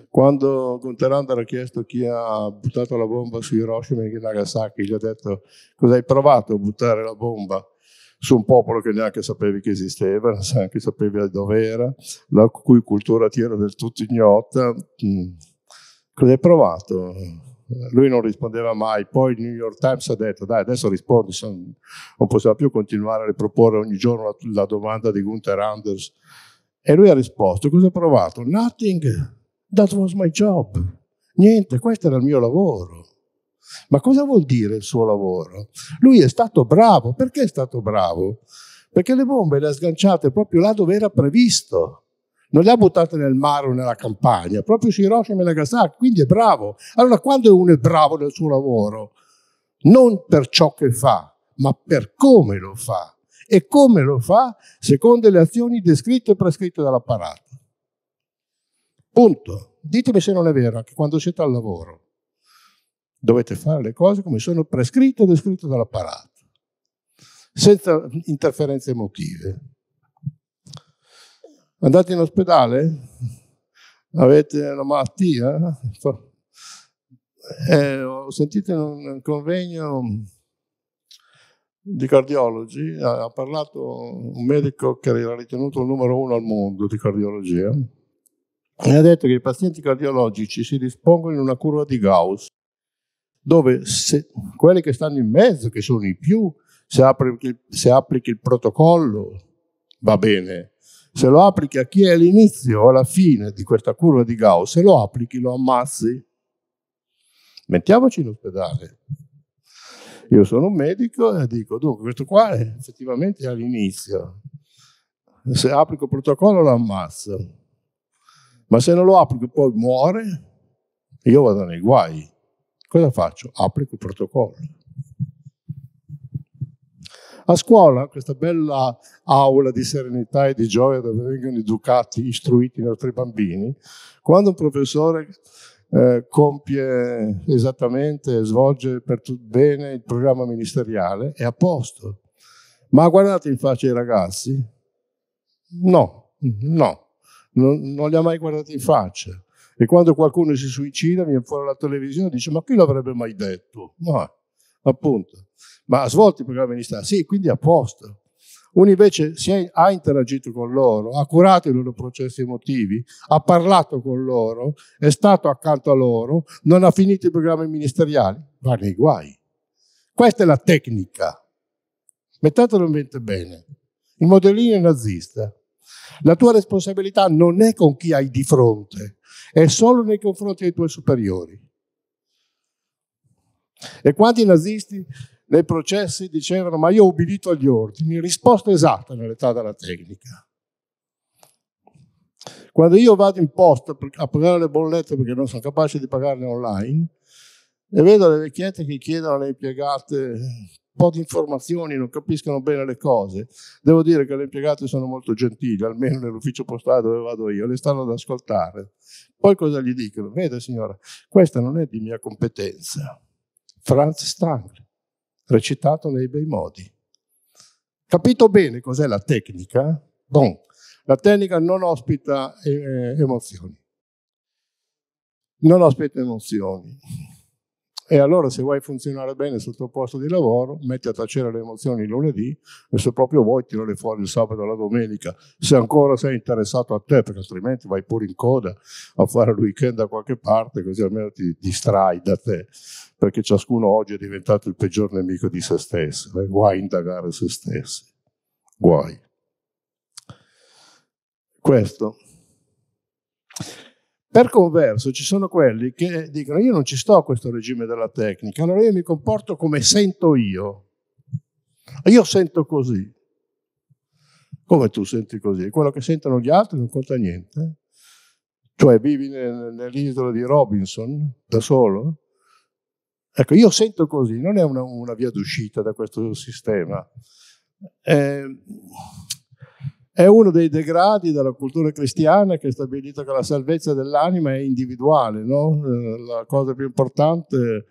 Quando Gunterand ha chiesto chi ha buttato la bomba su Hiroshima e Nagasaki, gli ha detto cosa hai provato a buttare la bomba su un popolo che neanche sapevi che esisteva, neanche sapevi dove era, la cui cultura ti era del tutto ignota. Mm. Cosa hai provato? Lui non rispondeva mai, poi il New York Times ha detto dai adesso rispondi, non possiamo più continuare a riproporre ogni giorno la, la domanda di Gunther Anders. E lui ha risposto, cosa ha provato? Nothing, That was my job. Niente, questo era il mio lavoro. Ma cosa vuol dire il suo lavoro? Lui è stato bravo. Perché è stato bravo? Perché le bombe le ha sganciate proprio là dove era previsto. Non le ha buttate nel mare o nella campagna, proprio su Hiroshima e Nagasaki. Quindi è bravo. Allora, quando uno è bravo nel suo lavoro, non per ciò che fa, ma per come lo fa. E come lo fa? Secondo le azioni descritte e prescritte dall'apparato. Punto. Ditemi se non è vero, anche quando siete al lavoro. Dovete fare le cose come sono prescritte e descritte dall'apparato, senza interferenze emotive. Andate in ospedale, avete una malattia, eh, ho eh, sentito in un convegno di cardiologi, ha parlato un medico che era ritenuto il numero uno al mondo di cardiologia, mi ha detto che i pazienti cardiologici si dispongono in una curva di Gauss, dove quelli che stanno in mezzo, che sono i più, se applichi, se applichi il protocollo va bene, se lo applichi a chi è all'inizio o alla fine di questa curva di Gauss, se lo applichi lo ammazzi. Mettiamoci in ospedale. Io sono un medico e dico, dunque, questo qua è effettivamente all'inizio. Se applico il protocollo lo ammazzo ma se non lo applico poi muore, io vado nei guai. Cosa faccio? Applico il protocollo. A scuola, questa bella aula di serenità e di gioia dove vengono educati, istruiti i nostri bambini, quando un professore eh, compie esattamente, svolge per bene il programma ministeriale, è a posto. Ma guardate in faccia i ragazzi? No, no, non, non li ha mai guardati in faccia. E quando qualcuno si suicida, viene fuori alla televisione e dice: Ma chi l'avrebbe mai detto? No, appunto. Ma ha svolto i programmi di Stato, sì, quindi è a posto. Uno invece è, ha interagito con loro, ha curato i loro processi emotivi, ha parlato con loro, è stato accanto a loro, non ha finito i programmi ministeriali, va nei guai. Questa è la tecnica. Mettetelo in mente bene. Il modellino è nazista la tua responsabilità non è con chi hai di fronte, è solo nei confronti dei tuoi superiori. E quanti nazisti nei processi dicevano ma io ho obbedito agli ordini, risposta esatta nell'età della tecnica. Quando io vado in posta a pagare le bollette perché non sono capace di pagarle online e vedo le vecchiette che chiedono alle impiegate po' di informazioni, non capiscono bene le cose. Devo dire che le impiegate sono molto gentili, almeno nell'ufficio postale dove vado io, le stanno ad ascoltare. Poi cosa gli dicono? Vede signora, questa non è di mia competenza. Franz Stangl, recitato nei bei modi. Capito bene cos'è la tecnica? Bon, la tecnica non ospita eh, emozioni. Non ospita emozioni e allora se vuoi funzionare bene sul tuo posto di lavoro, metti a tacere le emozioni il lunedì e se proprio vuoi tirare fuori il sabato o la domenica, se ancora sei interessato a te, perché altrimenti vai pure in coda a fare il weekend da qualche parte, così almeno ti distrai da te, perché ciascuno oggi è diventato il peggior nemico di se stesso, eh? guai indagare se stessi, guai. Questo per converso ci sono quelli che dicono io non ci sto a questo regime della tecnica, allora io mi comporto come sento io. Io sento così. Come tu senti così? Quello che sentono gli altri non conta niente. Cioè vivi nell'isola di Robinson da solo? Ecco, io sento così, non è una, una via d'uscita da questo sistema. Eh, è uno dei degradi della cultura cristiana che ha stabilito che la salvezza dell'anima è individuale, no? Eh, la cosa più importante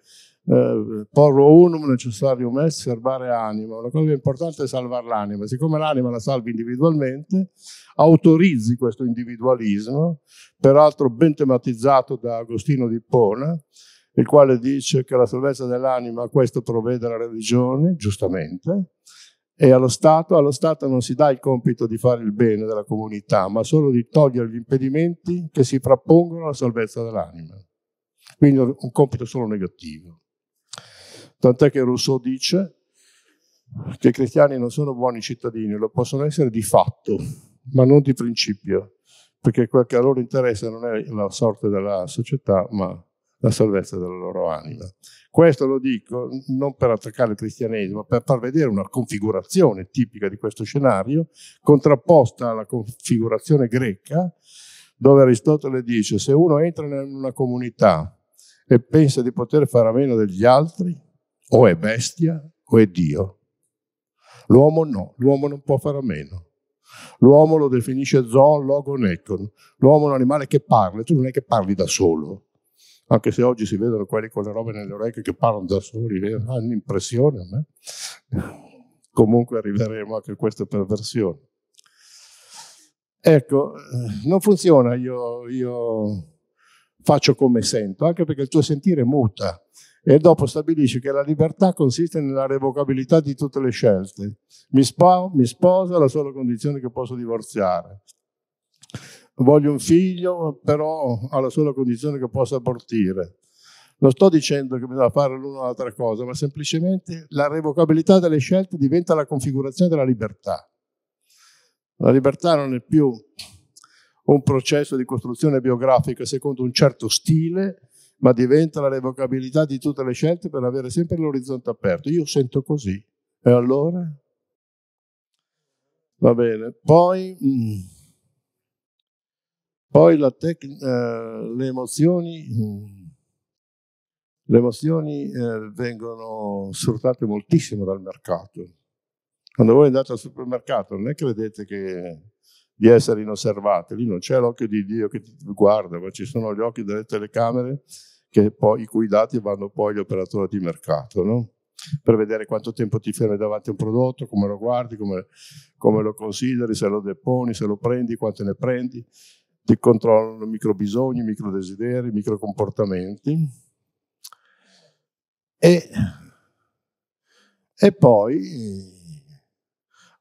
eh, porro unum necessarium est, salvare anima. La cosa più importante è salvare l'anima. Siccome l'anima la salvi individualmente, autorizzi questo individualismo, peraltro ben tematizzato da Agostino di Pona, il quale dice che la salvezza dell'anima a questo provvede la religione, giustamente, e allo Stato, allo Stato non si dà il compito di fare il bene della comunità, ma solo di togliere gli impedimenti che si frappongono alla salvezza dell'anima. Quindi un compito solo negativo. Tant'è che Rousseau dice che i cristiani non sono buoni cittadini, lo possono essere di fatto, ma non di principio, perché quel che a loro interessa non è la sorte della società, ma la salvezza della loro anima. Questo lo dico non per attaccare il cristianesimo, ma per far vedere una configurazione tipica di questo scenario, contrapposta alla configurazione greca, dove Aristotele dice se uno entra in una comunità e pensa di poter fare a meno degli altri, o è bestia o è Dio. L'uomo no, l'uomo non può fare a meno. L'uomo lo definisce zoon, logon, econ. L'uomo è un animale che parla, tu non è che parli da solo anche se oggi si vedono quelli con le robe nelle orecchie che parlano da soli, hanno eh, impressione a me. Comunque arriveremo anche a queste perversioni. Ecco, eh, non funziona, io, io faccio come sento, anche perché il tuo sentire muta e dopo stabilisci che la libertà consiste nella revocabilità di tutte le scelte. Mi, spo- mi sposa alla sola condizione che posso divorziare voglio un figlio, però alla sola condizione che possa abortire. Non sto dicendo che bisogna fare l'una o l'altra cosa, ma semplicemente la revocabilità delle scelte diventa la configurazione della libertà. La libertà non è più un processo di costruzione biografica secondo un certo stile, ma diventa la revocabilità di tutte le scelte per avere sempre l'orizzonte aperto. Io sento così. E allora? Va bene. Poi... Mm, poi tec- eh, le emozioni, mm, le emozioni eh, vengono sfruttate moltissimo dal mercato. Quando voi andate al supermercato non è credete che di essere inosservate, lì non c'è l'occhio di Dio che ti guarda, ma ci sono gli occhi delle telecamere poi, i cui dati vanno poi agli operatori di mercato, no? per vedere quanto tempo ti fermi davanti a un prodotto, come lo guardi, come, come lo consideri, se lo deponi, se lo prendi, quanto ne prendi che controllano microbisogni, microdesideri, microcomportamenti. E, e poi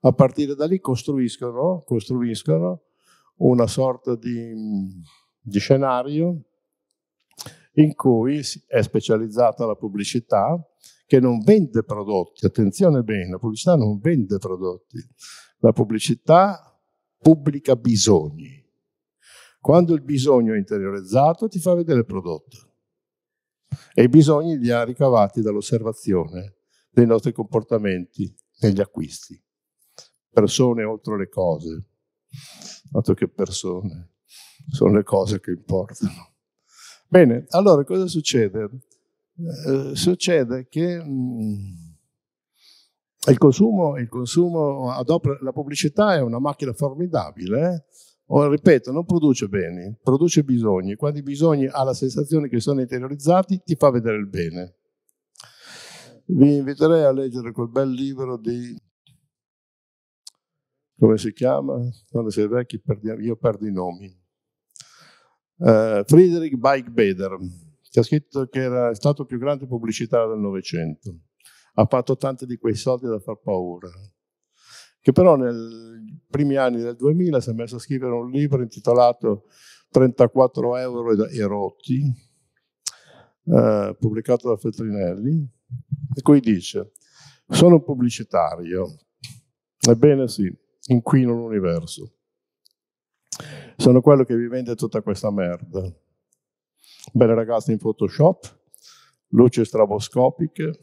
a partire da lì costruiscono, costruiscono una sorta di, di scenario in cui è specializzata la pubblicità che non vende prodotti. Attenzione bene, la pubblicità non vende prodotti, la pubblicità pubblica bisogni. Quando il bisogno è interiorizzato ti fa vedere il prodotto e i bisogni li ha ricavati dall'osservazione dei nostri comportamenti negli acquisti. Persone oltre le cose, altro che persone, sono le cose che importano. Bene, allora cosa succede? Eh, succede che mh, mm, il consumo, il consumo adopera, la pubblicità è una macchina formidabile, eh? O, ripeto, non produce beni, produce bisogni. Quando i bisogni ha la sensazione che sono interiorizzati, ti fa vedere il bene. Vi inviterei a leggere quel bel libro di... come si chiama? Quando sei vecchi io perdo i nomi. Uh, Friedrich Beigbeder, che ha scritto che era stato il più grande pubblicitario del Novecento. Ha fatto tanti di quei soldi da far paura che però nei primi anni del 2000 si è messo a scrivere un libro intitolato 34 euro e rotti, eh, pubblicato da Feltrinelli, e cui dice, sono un pubblicitario, ebbene sì, inquino l'universo, sono quello che vi vende tutta questa merda. Belle ragazze in Photoshop, luci stroboscopiche,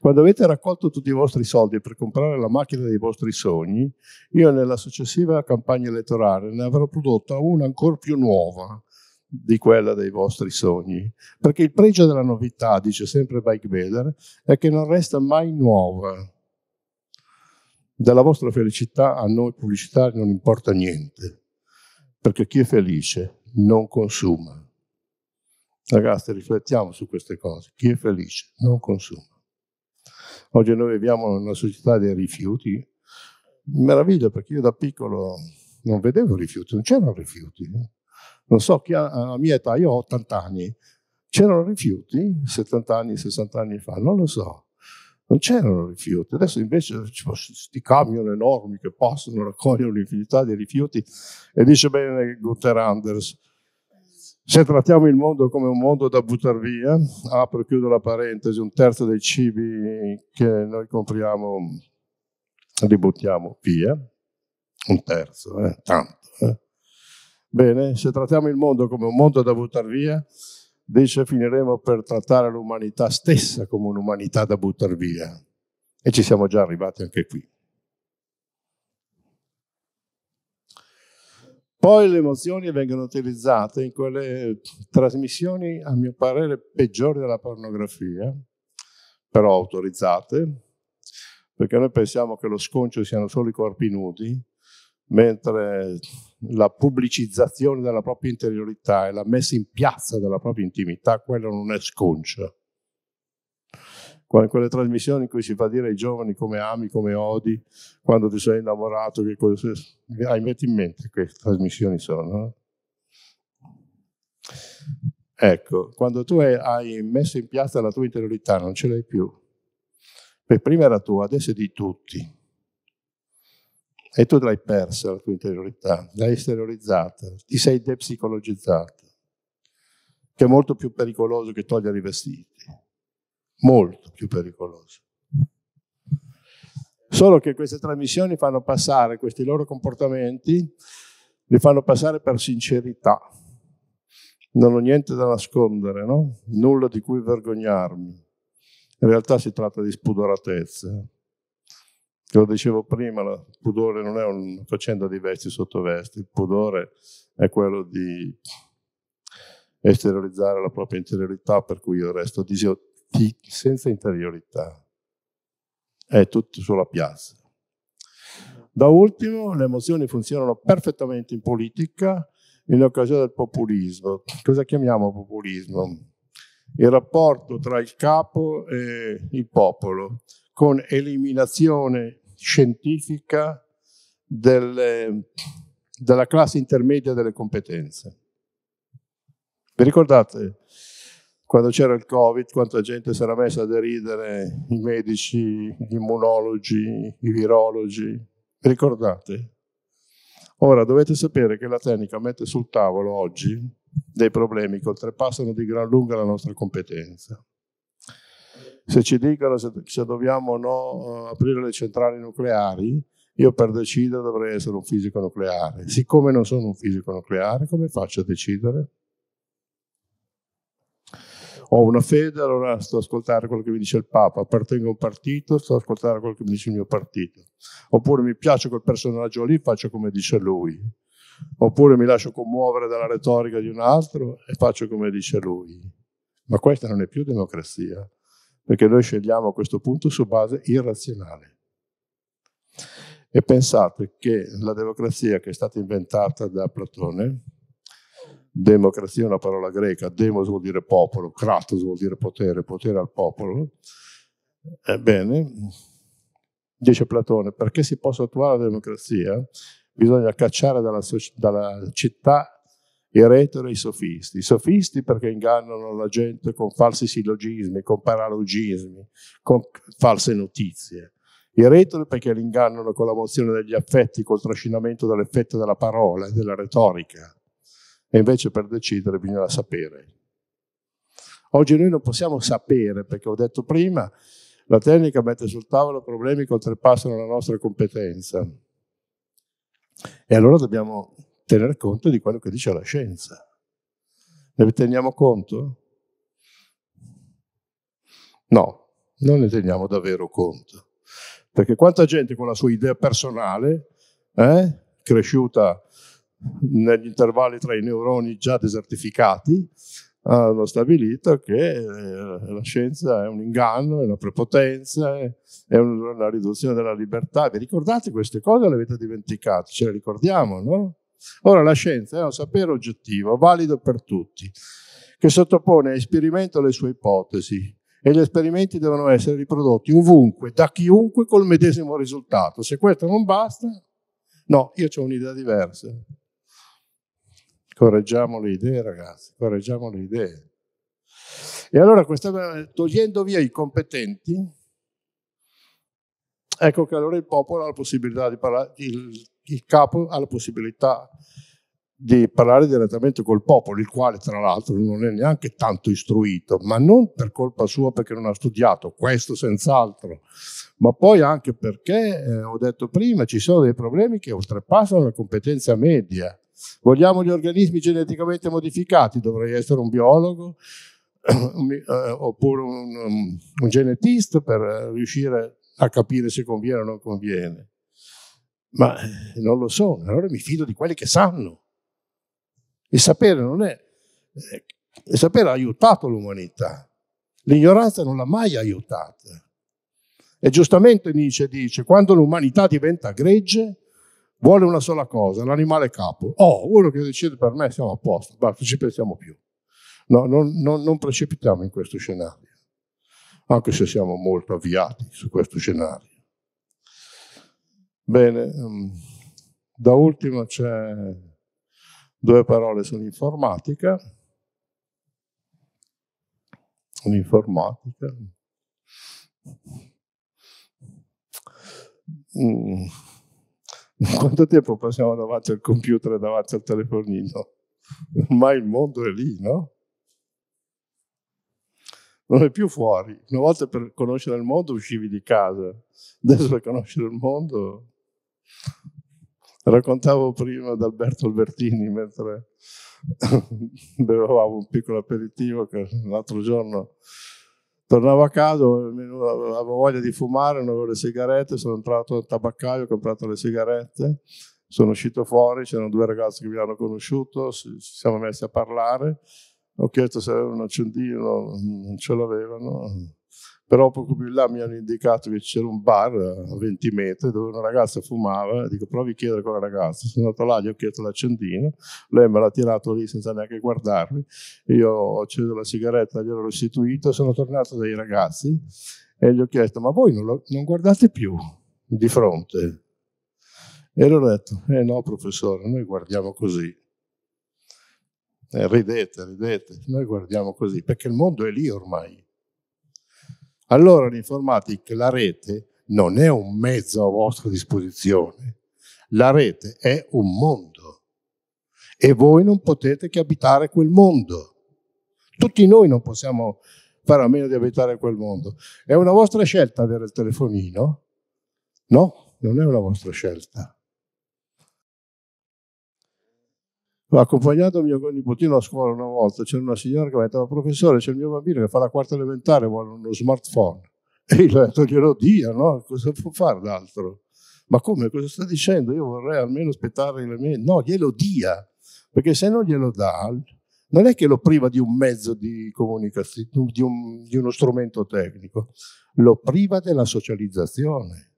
quando avete raccolto tutti i vostri soldi per comprare la macchina dei vostri sogni, io nella successiva campagna elettorale ne avrò prodotta una ancora più nuova di quella dei vostri sogni, perché il pregio della novità, dice sempre Beigbeder, è che non resta mai nuova. Della vostra felicità a noi pubblicitari non importa niente, perché chi è felice non consuma. Ragazzi, riflettiamo su queste cose. Chi è felice non consuma. Oggi noi viviamo in una società dei rifiuti. Meraviglia perché io da piccolo non vedevo rifiuti, non c'erano rifiuti. Non so chi ha, a mia età, io ho 80 anni, c'erano rifiuti 70 anni, 60 anni fa, non lo so. Non c'erano rifiuti, adesso invece ci sono questi camion enormi che possono raccogliere un'infinità di rifiuti e dice bene Gunther Anders, se trattiamo il mondo come un mondo da buttare via, apro e chiudo la parentesi, un terzo dei cibi che noi compriamo li buttiamo via, un terzo, eh? tanto. Eh? Bene, se trattiamo il mondo come un mondo da buttare via, dice finiremo per trattare l'umanità stessa come un'umanità da buttare via. E ci siamo già arrivati anche qui. Poi le emozioni vengono utilizzate in quelle trasmissioni, a mio parere, peggiori della pornografia, però autorizzate, perché noi pensiamo che lo sconcio siano solo i corpi nudi, mentre la pubblicizzazione della propria interiorità e la messa in piazza della propria intimità, quello non è sconcio quelle trasmissioni in cui si fa dire ai giovani come ami, come odi, quando ti sei innamorato, che cosa... Hai metti in mente che trasmissioni sono? Ecco, quando tu hai messo in piazza la tua interiorità, non ce l'hai più. Per prima era tua, adesso è di tutti. E tu l'hai persa la tua interiorità, l'hai esteriorizzata, ti sei depsicologizzata, che è molto più pericoloso che togliere i vestiti molto più pericoloso. Solo che queste trasmissioni fanno passare questi loro comportamenti, li fanno passare per sincerità. Non ho niente da nascondere, no? nulla di cui vergognarmi. In realtà si tratta di spudoratezza. Lo dicevo prima, il pudore non è una faccenda di vesti sotto vesti, il pudore è quello di esteriorizzare la propria interiorità, per cui io resto antichi, senza interiorità. È tutto sulla piazza. Da ultimo, le emozioni funzionano perfettamente in politica in occasione del populismo. Cosa chiamiamo populismo? Il rapporto tra il capo e il popolo, con eliminazione scientifica delle, della classe intermedia delle competenze. Vi ricordate quando c'era il Covid, quanta gente si era messa a deridere i medici, gli immunologi, i virologi. Ricordate? Ora dovete sapere che la tecnica mette sul tavolo oggi dei problemi che oltrepassano di gran lunga la nostra competenza. Se ci dicono se, dobbiamo o no eh, aprire le centrali nucleari, io per decidere dovrei essere un fisico nucleare. Siccome non sono un fisico nucleare, come faccio a decidere? ho una fede, allora sto ad ascoltare quello che mi dice il Papa, appartengo a un partito, sto ad ascoltare quello che mi dice il mio partito. Oppure mi piace quel personaggio lì, faccio come dice lui. Oppure mi lascio commuovere dalla retorica di un altro e faccio come dice lui. Ma questa non è più democrazia, perché noi scegliamo a questo punto su base irrazionale. E pensate che la democrazia che è stata inventata da Platone, democrazia è una parola greca, demos vuol dire popolo, kratos vuol dire potere, potere al popolo. Ebbene, dice Platone, perché si possa attuare la democrazia bisogna cacciare dalla, dalla città i retori e i sofisti. I sofisti perché ingannano la gente con falsi sillogismi, con paralogismi, con false notizie. I retori perché li ingannano con la mozione degli affetti, col trascinamento dell'effetto della parola e della retorica e invece per decidere bisogna sapere. Oggi noi non possiamo sapere, perché ho detto prima, la tecnica mette sul tavolo problemi che oltrepassano la nostra competenza. E allora dobbiamo tenere conto di quello che dice la scienza. Ne teniamo conto? No, non ne teniamo davvero conto. Perché quanta gente con la sua idea personale, eh, cresciuta negli intervalli tra i neuroni già desertificati, hanno stabilito che eh, la scienza è un inganno, è una prepotenza, è una riduzione della libertà. Vi ricordate queste cose o le avete dimenticate? Ce le ricordiamo, no? Ora la scienza è un sapere oggettivo, valido per tutti, che sottopone a esperimento le sue ipotesi e gli esperimenti devono essere riprodotti ovunque, da chiunque, col medesimo risultato. Se questo non basta, no, io ho un'idea diversa. Correggiamo le idee, ragazzi, correggiamo le idee. E allora, togliendo via i competenti, ecco che allora il popolo ha la possibilità di parlare, il, il capo ha la possibilità di parlare direttamente col popolo, il quale tra l'altro non è neanche tanto istruito, ma non per colpa sua perché non ha studiato, questo senz'altro, ma poi anche perché, eh, ho detto prima, ci sono dei problemi che oltrepassano la competenza media. Vogliamo gli organismi geneticamente modificati, dovrei essere un biologo eh, oppure un, un, genetista per riuscire a capire se conviene o non conviene. Ma eh, non lo so, allora mi fido di quelli che sanno. Il sapere non è... Eh, il sapere ha aiutato l'umanità, l'ignoranza non l'ha mai aiutata. E giustamente Nietzsche dice, quando l'umanità diventa gregge, vuole una sola cosa, l'animale capo. Oh, uno che decide per me, siamo a posto, basta, ci pensiamo più. No, non, non, non precipitiamo in questo scenario, anche se siamo molto avviati su questo scenario. Bene, ehm, da ultimo c'è due parole sull'informatica. L'informatica. Mm. Quanto tempo passiamo davanti al computer e davanti al telefonino? Ormai il mondo è lì, no? Non è più fuori. Una volta per conoscere il mondo uscivi di casa, adesso per conoscere il mondo... Raccontavo prima ad Alberto Albertini mentre bevavamo un piccolo aperitivo che l'altro giorno Tornavo a casa, avevo voglia di fumare, non avevo le sigarette, sono entrato al tabaccaio, ho comprato le sigarette, sono uscito fuori, c'erano due ragazzi che mi hanno conosciuto, ci siamo messi a parlare, ho chiesto se avevano un accendino, non ce l'avevano, però poco più in là mi hanno indicato che c'era un bar a 20 metri dove una ragazza fumava, dico provi a chiedere quella ragazza, sono andato là, gli ho chiesto l'accendino, lei me l'ha tirato lì senza neanche guardarmi, io ho acceso la sigaretta, gliel'ho restituito, sono tornato dai ragazzi e gli ho chiesto ma voi non, lo, non guardate più di fronte? E loro hanno detto, eh no professore, noi guardiamo così. Eh, ridete, ridete, noi guardiamo così, perché il mondo è lì ormai allora l'informatica, la rete, non è un mezzo a vostra disposizione, la rete è un mondo e voi non potete che abitare quel mondo. Tutti noi non possiamo fare a meno di abitare quel mondo. È una vostra scelta avere il telefonino? No, non è una vostra scelta. ho accompagnato mio nipotino a scuola una volta, c'era una signora che mi ha detto, professore c'è il mio bambino che fa la quarta elementare, vuole uno smartphone. E io ho detto, glielo dia, no? Cosa può fare d'altro? Ma come? Cosa sta dicendo? Io vorrei almeno aspettare le mie... No, glielo dia, perché se non glielo dà, non è che lo priva di un mezzo di comunicazione, di, un, di uno strumento tecnico, lo priva della socializzazione.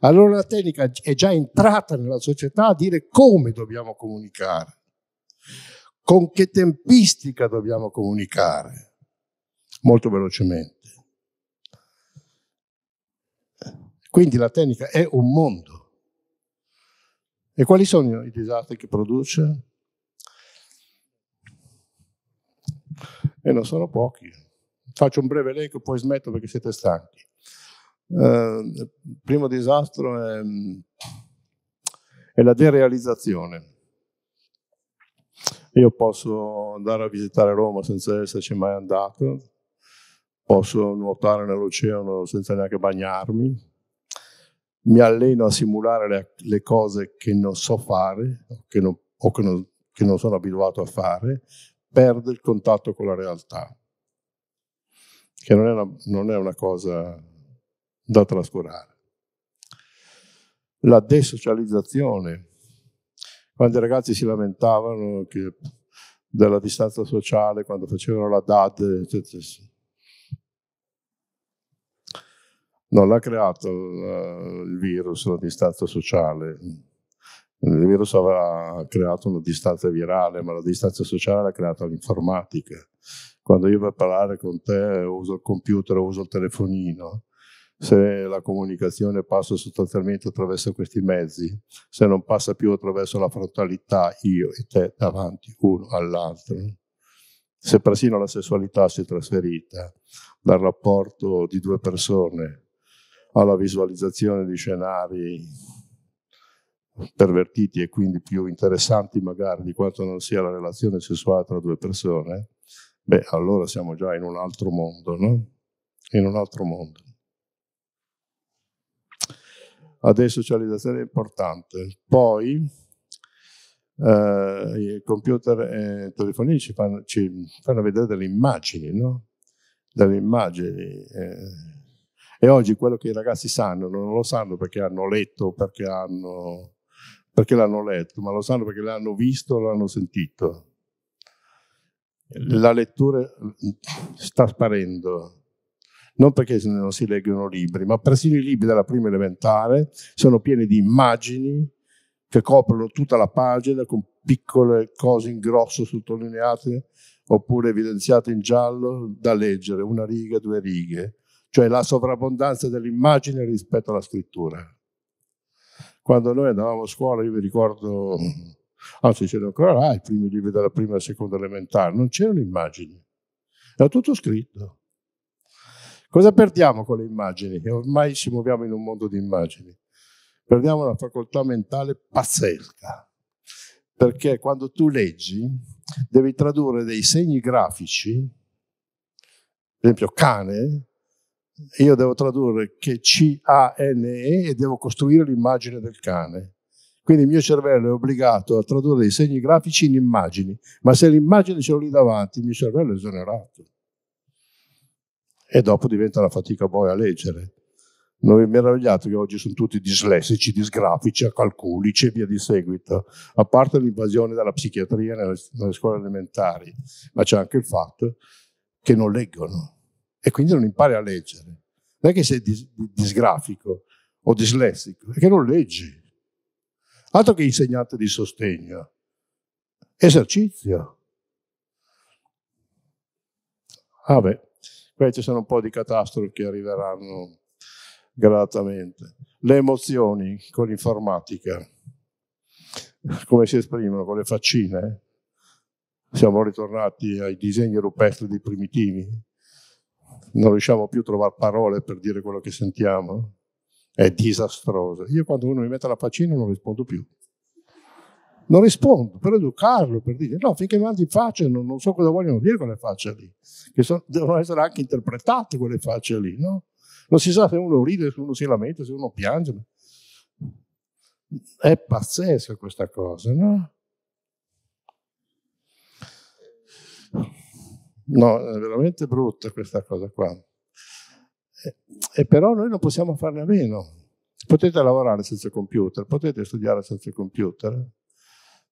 Allora la tecnica è già entrata nella società a dire come dobbiamo comunicare. Con che tempistica dobbiamo comunicare? Molto velocemente. Quindi la tecnica è un mondo. E quali sono i disastri che produce? E non sono pochi. Faccio un breve elenco, poi smetto perché siete stanchi. Eh, il primo disastro è, mm, è la derealizzazione. Io posso andare a visitare Roma senza esserci mai andato, posso nuotare nell'oceano senza neanche bagnarmi, mi alleno a simulare le, le cose che non so fare che non, o che non, che non sono abituato a fare, perdo il contatto con la realtà, che non è una, non è una cosa da trascurare. La desocializzazione quando i ragazzi si lamentavano che, della distanza sociale, quando facevano la DAD, eccetera. Non l'ha creato eh, il virus, la distanza sociale. Il virus aveva creato una distanza virale, ma la distanza sociale l'ha creata l'informatica. Quando io per parlare con te uso il computer, uso il telefonino, se la comunicazione passa sostanzialmente attraverso questi mezzi, se non passa più attraverso la frontalità io e te davanti uno all'altro, se persino la sessualità si è trasferita dal rapporto di due persone alla visualizzazione di scenari pervertiti e quindi più interessanti magari di quanto non sia la relazione sessuale tra due persone, beh allora siamo già in un altro mondo, no? In un altro mondo la desocializzazione è importante. Poi eh, i computer e eh, i telefonini ci fanno, ci fanno vedere delle immagini, no? Delle immagini. Eh. E oggi quello che i ragazzi sanno, non lo sanno perché hanno letto, perché, hanno, perché l'hanno letto, ma lo sanno perché l'hanno visto, l'hanno sentito. La lettura mm, sta sparendo non perché non si leggono libri, ma persino i libri della prima elementare sono pieni di immagini che coprono tutta la pagina con piccole cose in grosso sottolineate oppure evidenziate in giallo da leggere, una riga, due righe, cioè la sovrabbondanza dell'immagine rispetto alla scrittura. Quando noi andavamo a scuola, io mi ricordo, anzi c'erano ancora là, i primi libri della prima e seconda elementare, non c'erano immagini, era tutto scritto. Cosa perdiamo con le immagini? Ormai ci muoviamo in un mondo di immagini. Perdiamo una facoltà mentale pazzesca, perché quando tu leggi devi tradurre dei segni grafici, ad esempio cane, io devo tradurre che C-A-N-E e devo costruire l'immagine del cane. Quindi il mio cervello è obbligato a tradurre dei segni grafici in immagini, ma se l'immagine ce l'ho lì davanti, il mio cervello è esonerato e dopo diventa una fatica poi a leggere. Non vi meravigliate che oggi sono tutti dislessici, disgrafici, calcolici e via di seguito, a parte l'invasione della psichiatria nelle, nelle scuole elementari, ma c'è anche il fatto che non leggono e quindi non impari a leggere. Non è che sei dis, disgrafico o dislessico, è che non leggi. Altro che insegnante di sostegno, esercizio. Ah beh. Poi ci sono un po' di catastrofi che arriveranno gradatamente. Le emozioni con l'informatica, come si esprimono con le faccine. Siamo ritornati ai disegni rupestri dei primitivi. Non riusciamo più a trovare parole per dire quello che sentiamo. È disastroso. Io quando uno mi mette la faccina non rispondo più non rispondo per educarlo, per dire no, finché guardi facce non, non so cosa vogliono dire quelle facce lì, che sono, devono essere anche interpretate quelle facce lì, no? Non si sa se uno ride, se uno si lamenta, se uno piange. È pazzesca questa cosa, no? No, è veramente brutta questa cosa qua. E, e però noi non possiamo farne a meno. Potete lavorare senza computer, potete studiare senza computer,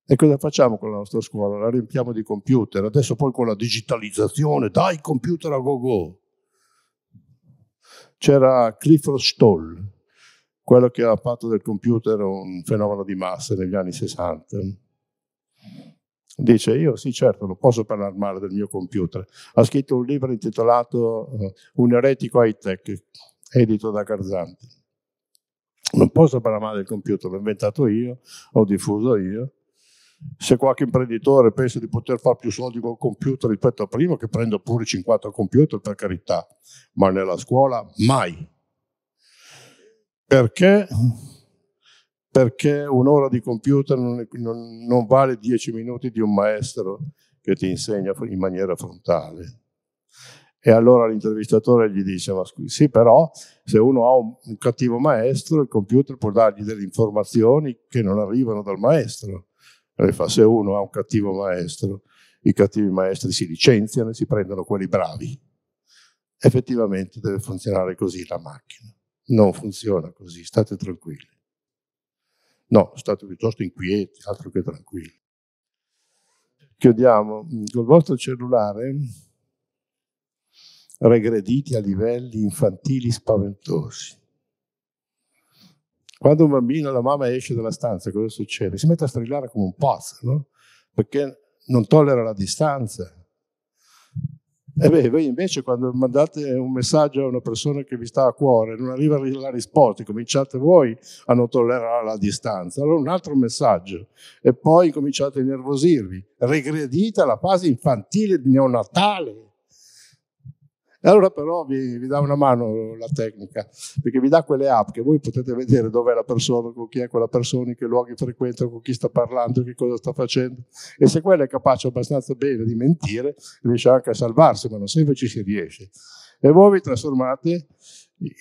e cosa facciamo con la nostra scuola? La riempiamo di computer. Adesso poi con la digitalizzazione, dai computer a go go. C'era Clifford Stoll, quello che ha fatto del computer un fenomeno di massa negli anni 60. Dice, io sì certo, non posso parlare male del mio computer. Ha scritto un libro intitolato eh, Un eretico high tech, edito da Garzanti. Non posso parlare male del computer, l'ho inventato io, ho diffuso io, se qualche imprenditore pensa di poter fare più soldi col computer rispetto a prima, che prenda pure 50 computer per carità, ma nella scuola mai. Perché? Perché un'ora di computer non, non, non vale 10 minuti di un maestro che ti insegna in maniera frontale. E allora l'intervistatore gli dice, ma sì però se uno ha un, un cattivo maestro, il computer può dargli delle informazioni che non arrivano dal maestro Fa, se uno ha un cattivo maestro, i cattivi maestri si licenziano e si prendono quelli bravi. Effettivamente deve funzionare così la macchina. Non funziona così, state tranquilli. No, state piuttosto inquieti, altro che tranquilli. Chiudiamo. Mm, col vostro cellulare regrediti a livelli infantili spaventosi quando un bambino, la mamma esce dalla stanza, cosa succede? Si mette a strillare come un pazzo, no? Perché non tollera la distanza. E beh, voi invece quando mandate un messaggio a una persona che vi sta a cuore, non arriva la risposta, cominciate voi a non tollerare la distanza, allora un altro messaggio e poi cominciate a innervosirvi, regredite la fase infantile neonatale e allora però vi, vi dà una mano la tecnica, perché vi dà quelle app che voi potete vedere dov'è la persona, con chi è quella persona, in che luoghi frequenta, con chi sta parlando, che cosa sta facendo. E se quella è capace abbastanza bene di mentire, riesce anche a salvarsi, ma non sempre ci si riesce. E voi vi trasformate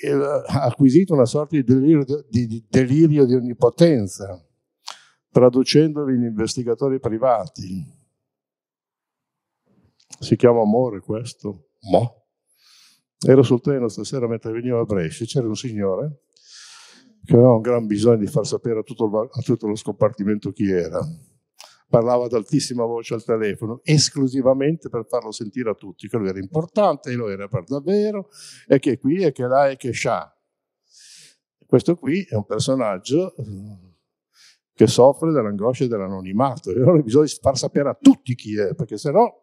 eh, acquisito una sorta di delirio di, di, delirio di onnipotenza, traducendovi in investigatori privati. Si chiama amore questo? Mo? Ero sul treno stasera mentre venivo a Brescia, c'era un signore che aveva un gran bisogno di far sapere a tutto, il, a tutto lo scompartimento chi era. Parlava ad altissima voce al telefono, esclusivamente per farlo sentire a tutti che lui era importante, e lo era per davvero, e che qui, e che là, e che scià. Questo qui è un personaggio eh, che soffre dell'angoscia e dell'anonimato, e allora bisogna far sapere a tutti chi è, perché se no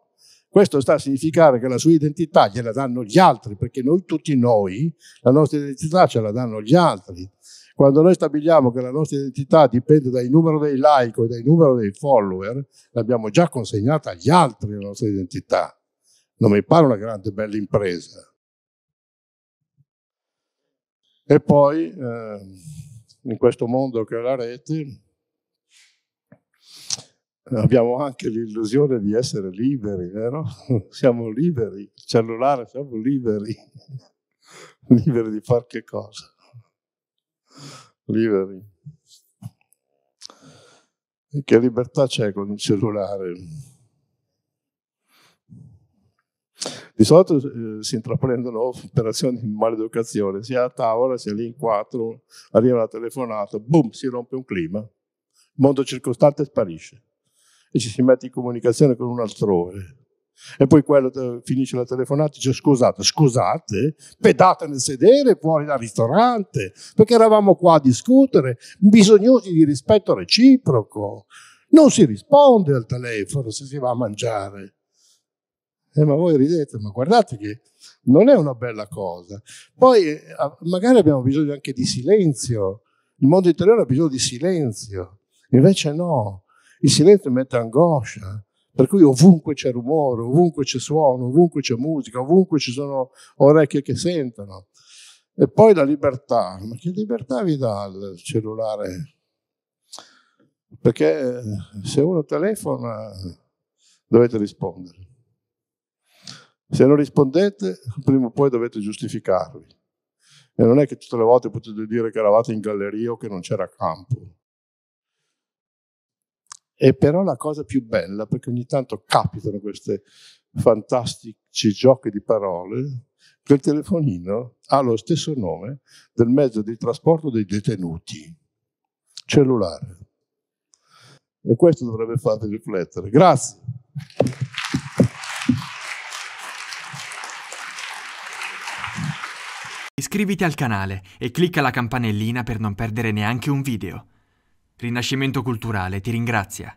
questo sta a significare che la sua identità gliela danno gli altri, perché noi tutti noi, la nostra identità ce la danno gli altri. Quando noi stabiliamo che la nostra identità dipende dal numero dei like o dal numero dei follower, l'abbiamo già consegnata agli altri la nostra identità. Non mi pare una grande bella impresa. E poi, eh, in questo mondo che è la rete, abbiamo anche l'illusione di essere liberi, vero? Eh, siamo liberi, cellulare, siamo liberi, liberi di fare che cosa? Liberi. E che libertà c'è con il cellulare? Di solito eh, si intraprendono operazioni di maleducazione, sia a tavola, sia lì in quattro, arriva la telefonata, boom, si rompe un clima, il mondo circostante sparisce e ci si mette in comunicazione con un altrove. E poi quello eh, finisce la telefonata e dice scusate, scusate, pedate nel sedere fuori dal ristorante, perché eravamo qua a discutere, bisognosi di rispetto reciproco. Non si risponde al telefono se si va a mangiare. Eh, ma voi ridete, ma guardate che non è una bella cosa. Poi eh, magari abbiamo bisogno anche di silenzio, il mondo interiore ha bisogno di silenzio, invece no, il silenzio mette angoscia, eh. per cui ovunque c'è rumore, ovunque c'è suono, ovunque c'è musica, ovunque ci sono orecchie che sentono. E poi la libertà, ma che libertà vi dà il cellulare? Perché eh, se uno telefona dovete rispondere. Se non rispondete, prima o poi dovete giustificarvi. E non è che tutte le volte potete dire che eravate in galleria o che non c'era campo. È però la cosa più bella, perché ogni tanto capitano questi fantastici giochi di parole, che il telefonino ha lo stesso nome del mezzo di trasporto dei detenuti, cellulare. E questo dovrebbe farvi riflettere. Grazie. Iscriviti al canale e clicca la campanellina per non perdere neanche un video. Rinascimento Culturale ti ringrazia.